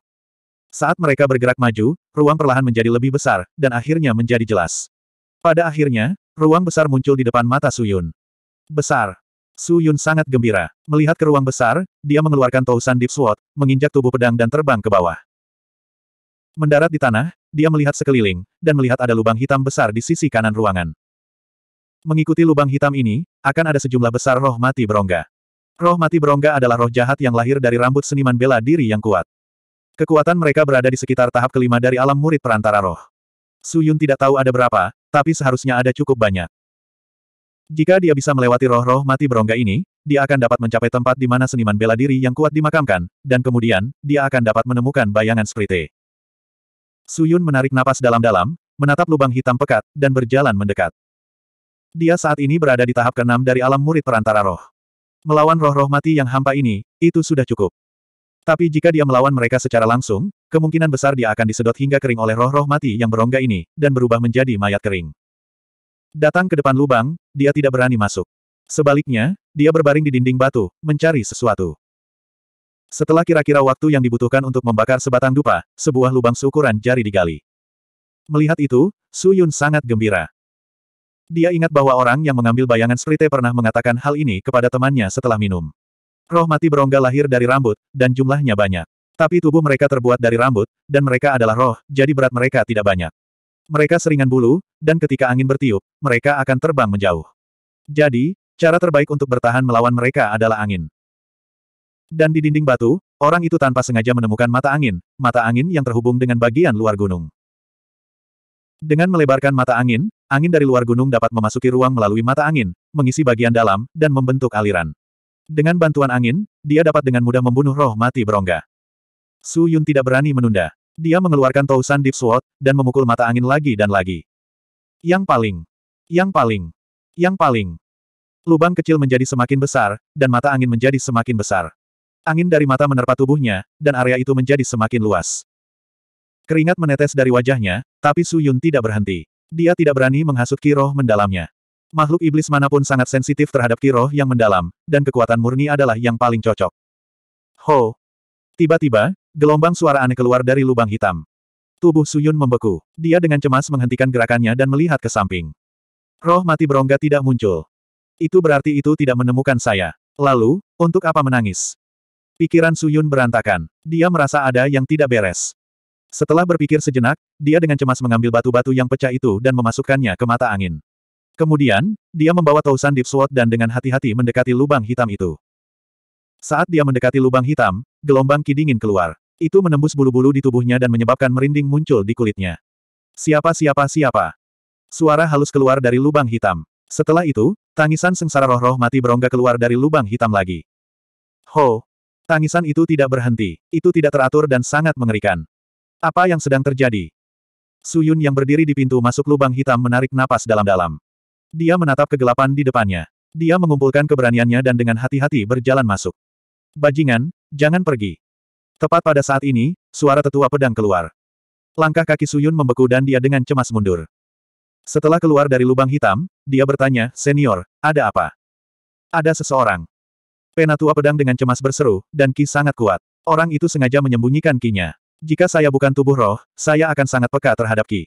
Saat mereka bergerak maju, ruang perlahan menjadi lebih besar, dan akhirnya menjadi jelas. Pada akhirnya, ruang besar muncul di depan mata Su Yun. Besar. Su Yun sangat gembira. Melihat ke ruang besar, dia mengeluarkan Tousan Deep Sword, menginjak tubuh pedang dan terbang ke bawah. Mendarat di tanah, dia melihat sekeliling, dan melihat ada lubang hitam besar di sisi kanan ruangan. Mengikuti lubang hitam ini, akan ada sejumlah besar roh mati berongga. Roh mati berongga adalah roh jahat yang lahir dari rambut seniman bela diri yang kuat. Kekuatan mereka berada di sekitar tahap kelima dari alam murid perantara roh. Su Yun tidak tahu ada berapa, tapi seharusnya ada cukup banyak. Jika dia bisa melewati roh-roh mati berongga ini, dia akan dapat mencapai tempat di mana seniman bela diri yang kuat dimakamkan, dan kemudian, dia akan dapat menemukan bayangan Sprite. Suyun menarik napas dalam-dalam, menatap lubang hitam pekat, dan berjalan mendekat. Dia saat ini berada di tahap keenam dari alam murid perantara roh. Melawan roh-roh mati yang hampa ini, itu sudah cukup. Tapi jika dia melawan mereka secara langsung, kemungkinan besar dia akan disedot hingga kering oleh roh-roh mati yang berongga ini, dan berubah menjadi mayat kering. Datang ke depan lubang, dia tidak berani masuk. Sebaliknya, dia berbaring di dinding batu, mencari sesuatu. Setelah kira-kira waktu yang dibutuhkan untuk membakar sebatang dupa, sebuah lubang seukuran jari digali. Melihat itu, Su Yun sangat gembira. Dia ingat bahwa orang yang mengambil bayangan Sprite pernah mengatakan hal ini kepada temannya setelah minum. Roh mati berongga lahir dari rambut, dan jumlahnya banyak. Tapi tubuh mereka terbuat dari rambut, dan mereka adalah roh, jadi berat mereka tidak banyak. Mereka seringan bulu, dan ketika angin bertiup, mereka akan terbang menjauh. Jadi, cara terbaik untuk bertahan melawan mereka adalah angin. Dan di dinding batu, orang itu tanpa sengaja menemukan mata angin, mata angin yang terhubung dengan bagian luar gunung. Dengan melebarkan mata angin, angin dari luar gunung dapat memasuki ruang melalui mata angin, mengisi bagian dalam, dan membentuk aliran. Dengan bantuan angin, dia dapat dengan mudah membunuh roh mati berongga. Su Yun tidak berani menunda. Dia mengeluarkan Tousan Deep Sword, dan memukul mata angin lagi dan lagi. Yang paling. Yang paling. Yang paling. Lubang kecil menjadi semakin besar, dan mata angin menjadi semakin besar. Angin dari mata menerpa tubuhnya, dan area itu menjadi semakin luas. Keringat menetes dari wajahnya, tapi Su Yun tidak berhenti. Dia tidak berani menghasut kiroh mendalamnya. Makhluk iblis manapun sangat sensitif terhadap kiroh yang mendalam, dan kekuatan murni adalah yang paling cocok. Ho, Tiba-tiba, gelombang suara aneh keluar dari lubang hitam. Tubuh Suyun membeku. Dia dengan cemas menghentikan gerakannya dan melihat ke samping. Roh mati berongga tidak muncul. Itu berarti itu tidak menemukan saya. Lalu, untuk apa menangis? Pikiran Suyun berantakan. Dia merasa ada yang tidak beres. Setelah berpikir sejenak, dia dengan cemas mengambil batu-batu yang pecah itu dan memasukkannya ke mata angin. Kemudian, dia membawa Tausan Deep Sword dan dengan hati-hati mendekati lubang hitam itu. Saat dia mendekati lubang hitam, Gelombang ki dingin keluar. Itu menembus bulu-bulu di tubuhnya dan menyebabkan merinding muncul di kulitnya. Siapa siapa siapa? Suara halus keluar dari lubang hitam. Setelah itu, tangisan sengsara roh-roh mati berongga keluar dari lubang hitam lagi. Ho! Tangisan itu tidak berhenti. Itu tidak teratur dan sangat mengerikan. Apa yang sedang terjadi? Suyun yang berdiri di pintu masuk lubang hitam menarik napas dalam-dalam. Dia menatap kegelapan di depannya. Dia mengumpulkan keberaniannya dan dengan hati-hati berjalan masuk. Bajingan, jangan pergi. Tepat pada saat ini, suara tetua pedang keluar. Langkah kaki Suyun membeku dan dia dengan cemas mundur. Setelah keluar dari lubang hitam, dia bertanya, Senior, ada apa? Ada seseorang. Penatua pedang dengan cemas berseru, dan Ki sangat kuat. Orang itu sengaja menyembunyikan Ki-nya. Jika saya bukan tubuh roh, saya akan sangat peka terhadap Ki.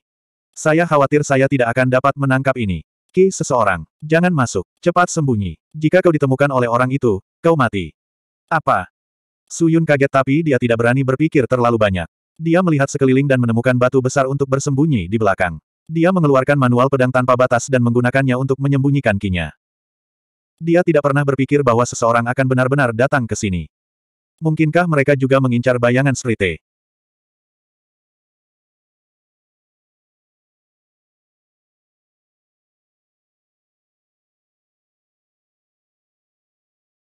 Saya khawatir saya tidak akan dapat menangkap ini. Ki seseorang, jangan masuk, cepat sembunyi. Jika kau ditemukan oleh orang itu, kau mati. Apa? Suyun kaget tapi dia tidak berani berpikir terlalu banyak. Dia melihat sekeliling dan menemukan batu besar untuk bersembunyi di belakang. Dia mengeluarkan manual pedang tanpa batas dan menggunakannya untuk menyembunyikan kinya. Dia tidak pernah berpikir bahwa seseorang akan benar-benar datang ke sini. Mungkinkah mereka juga mengincar bayangan Srite?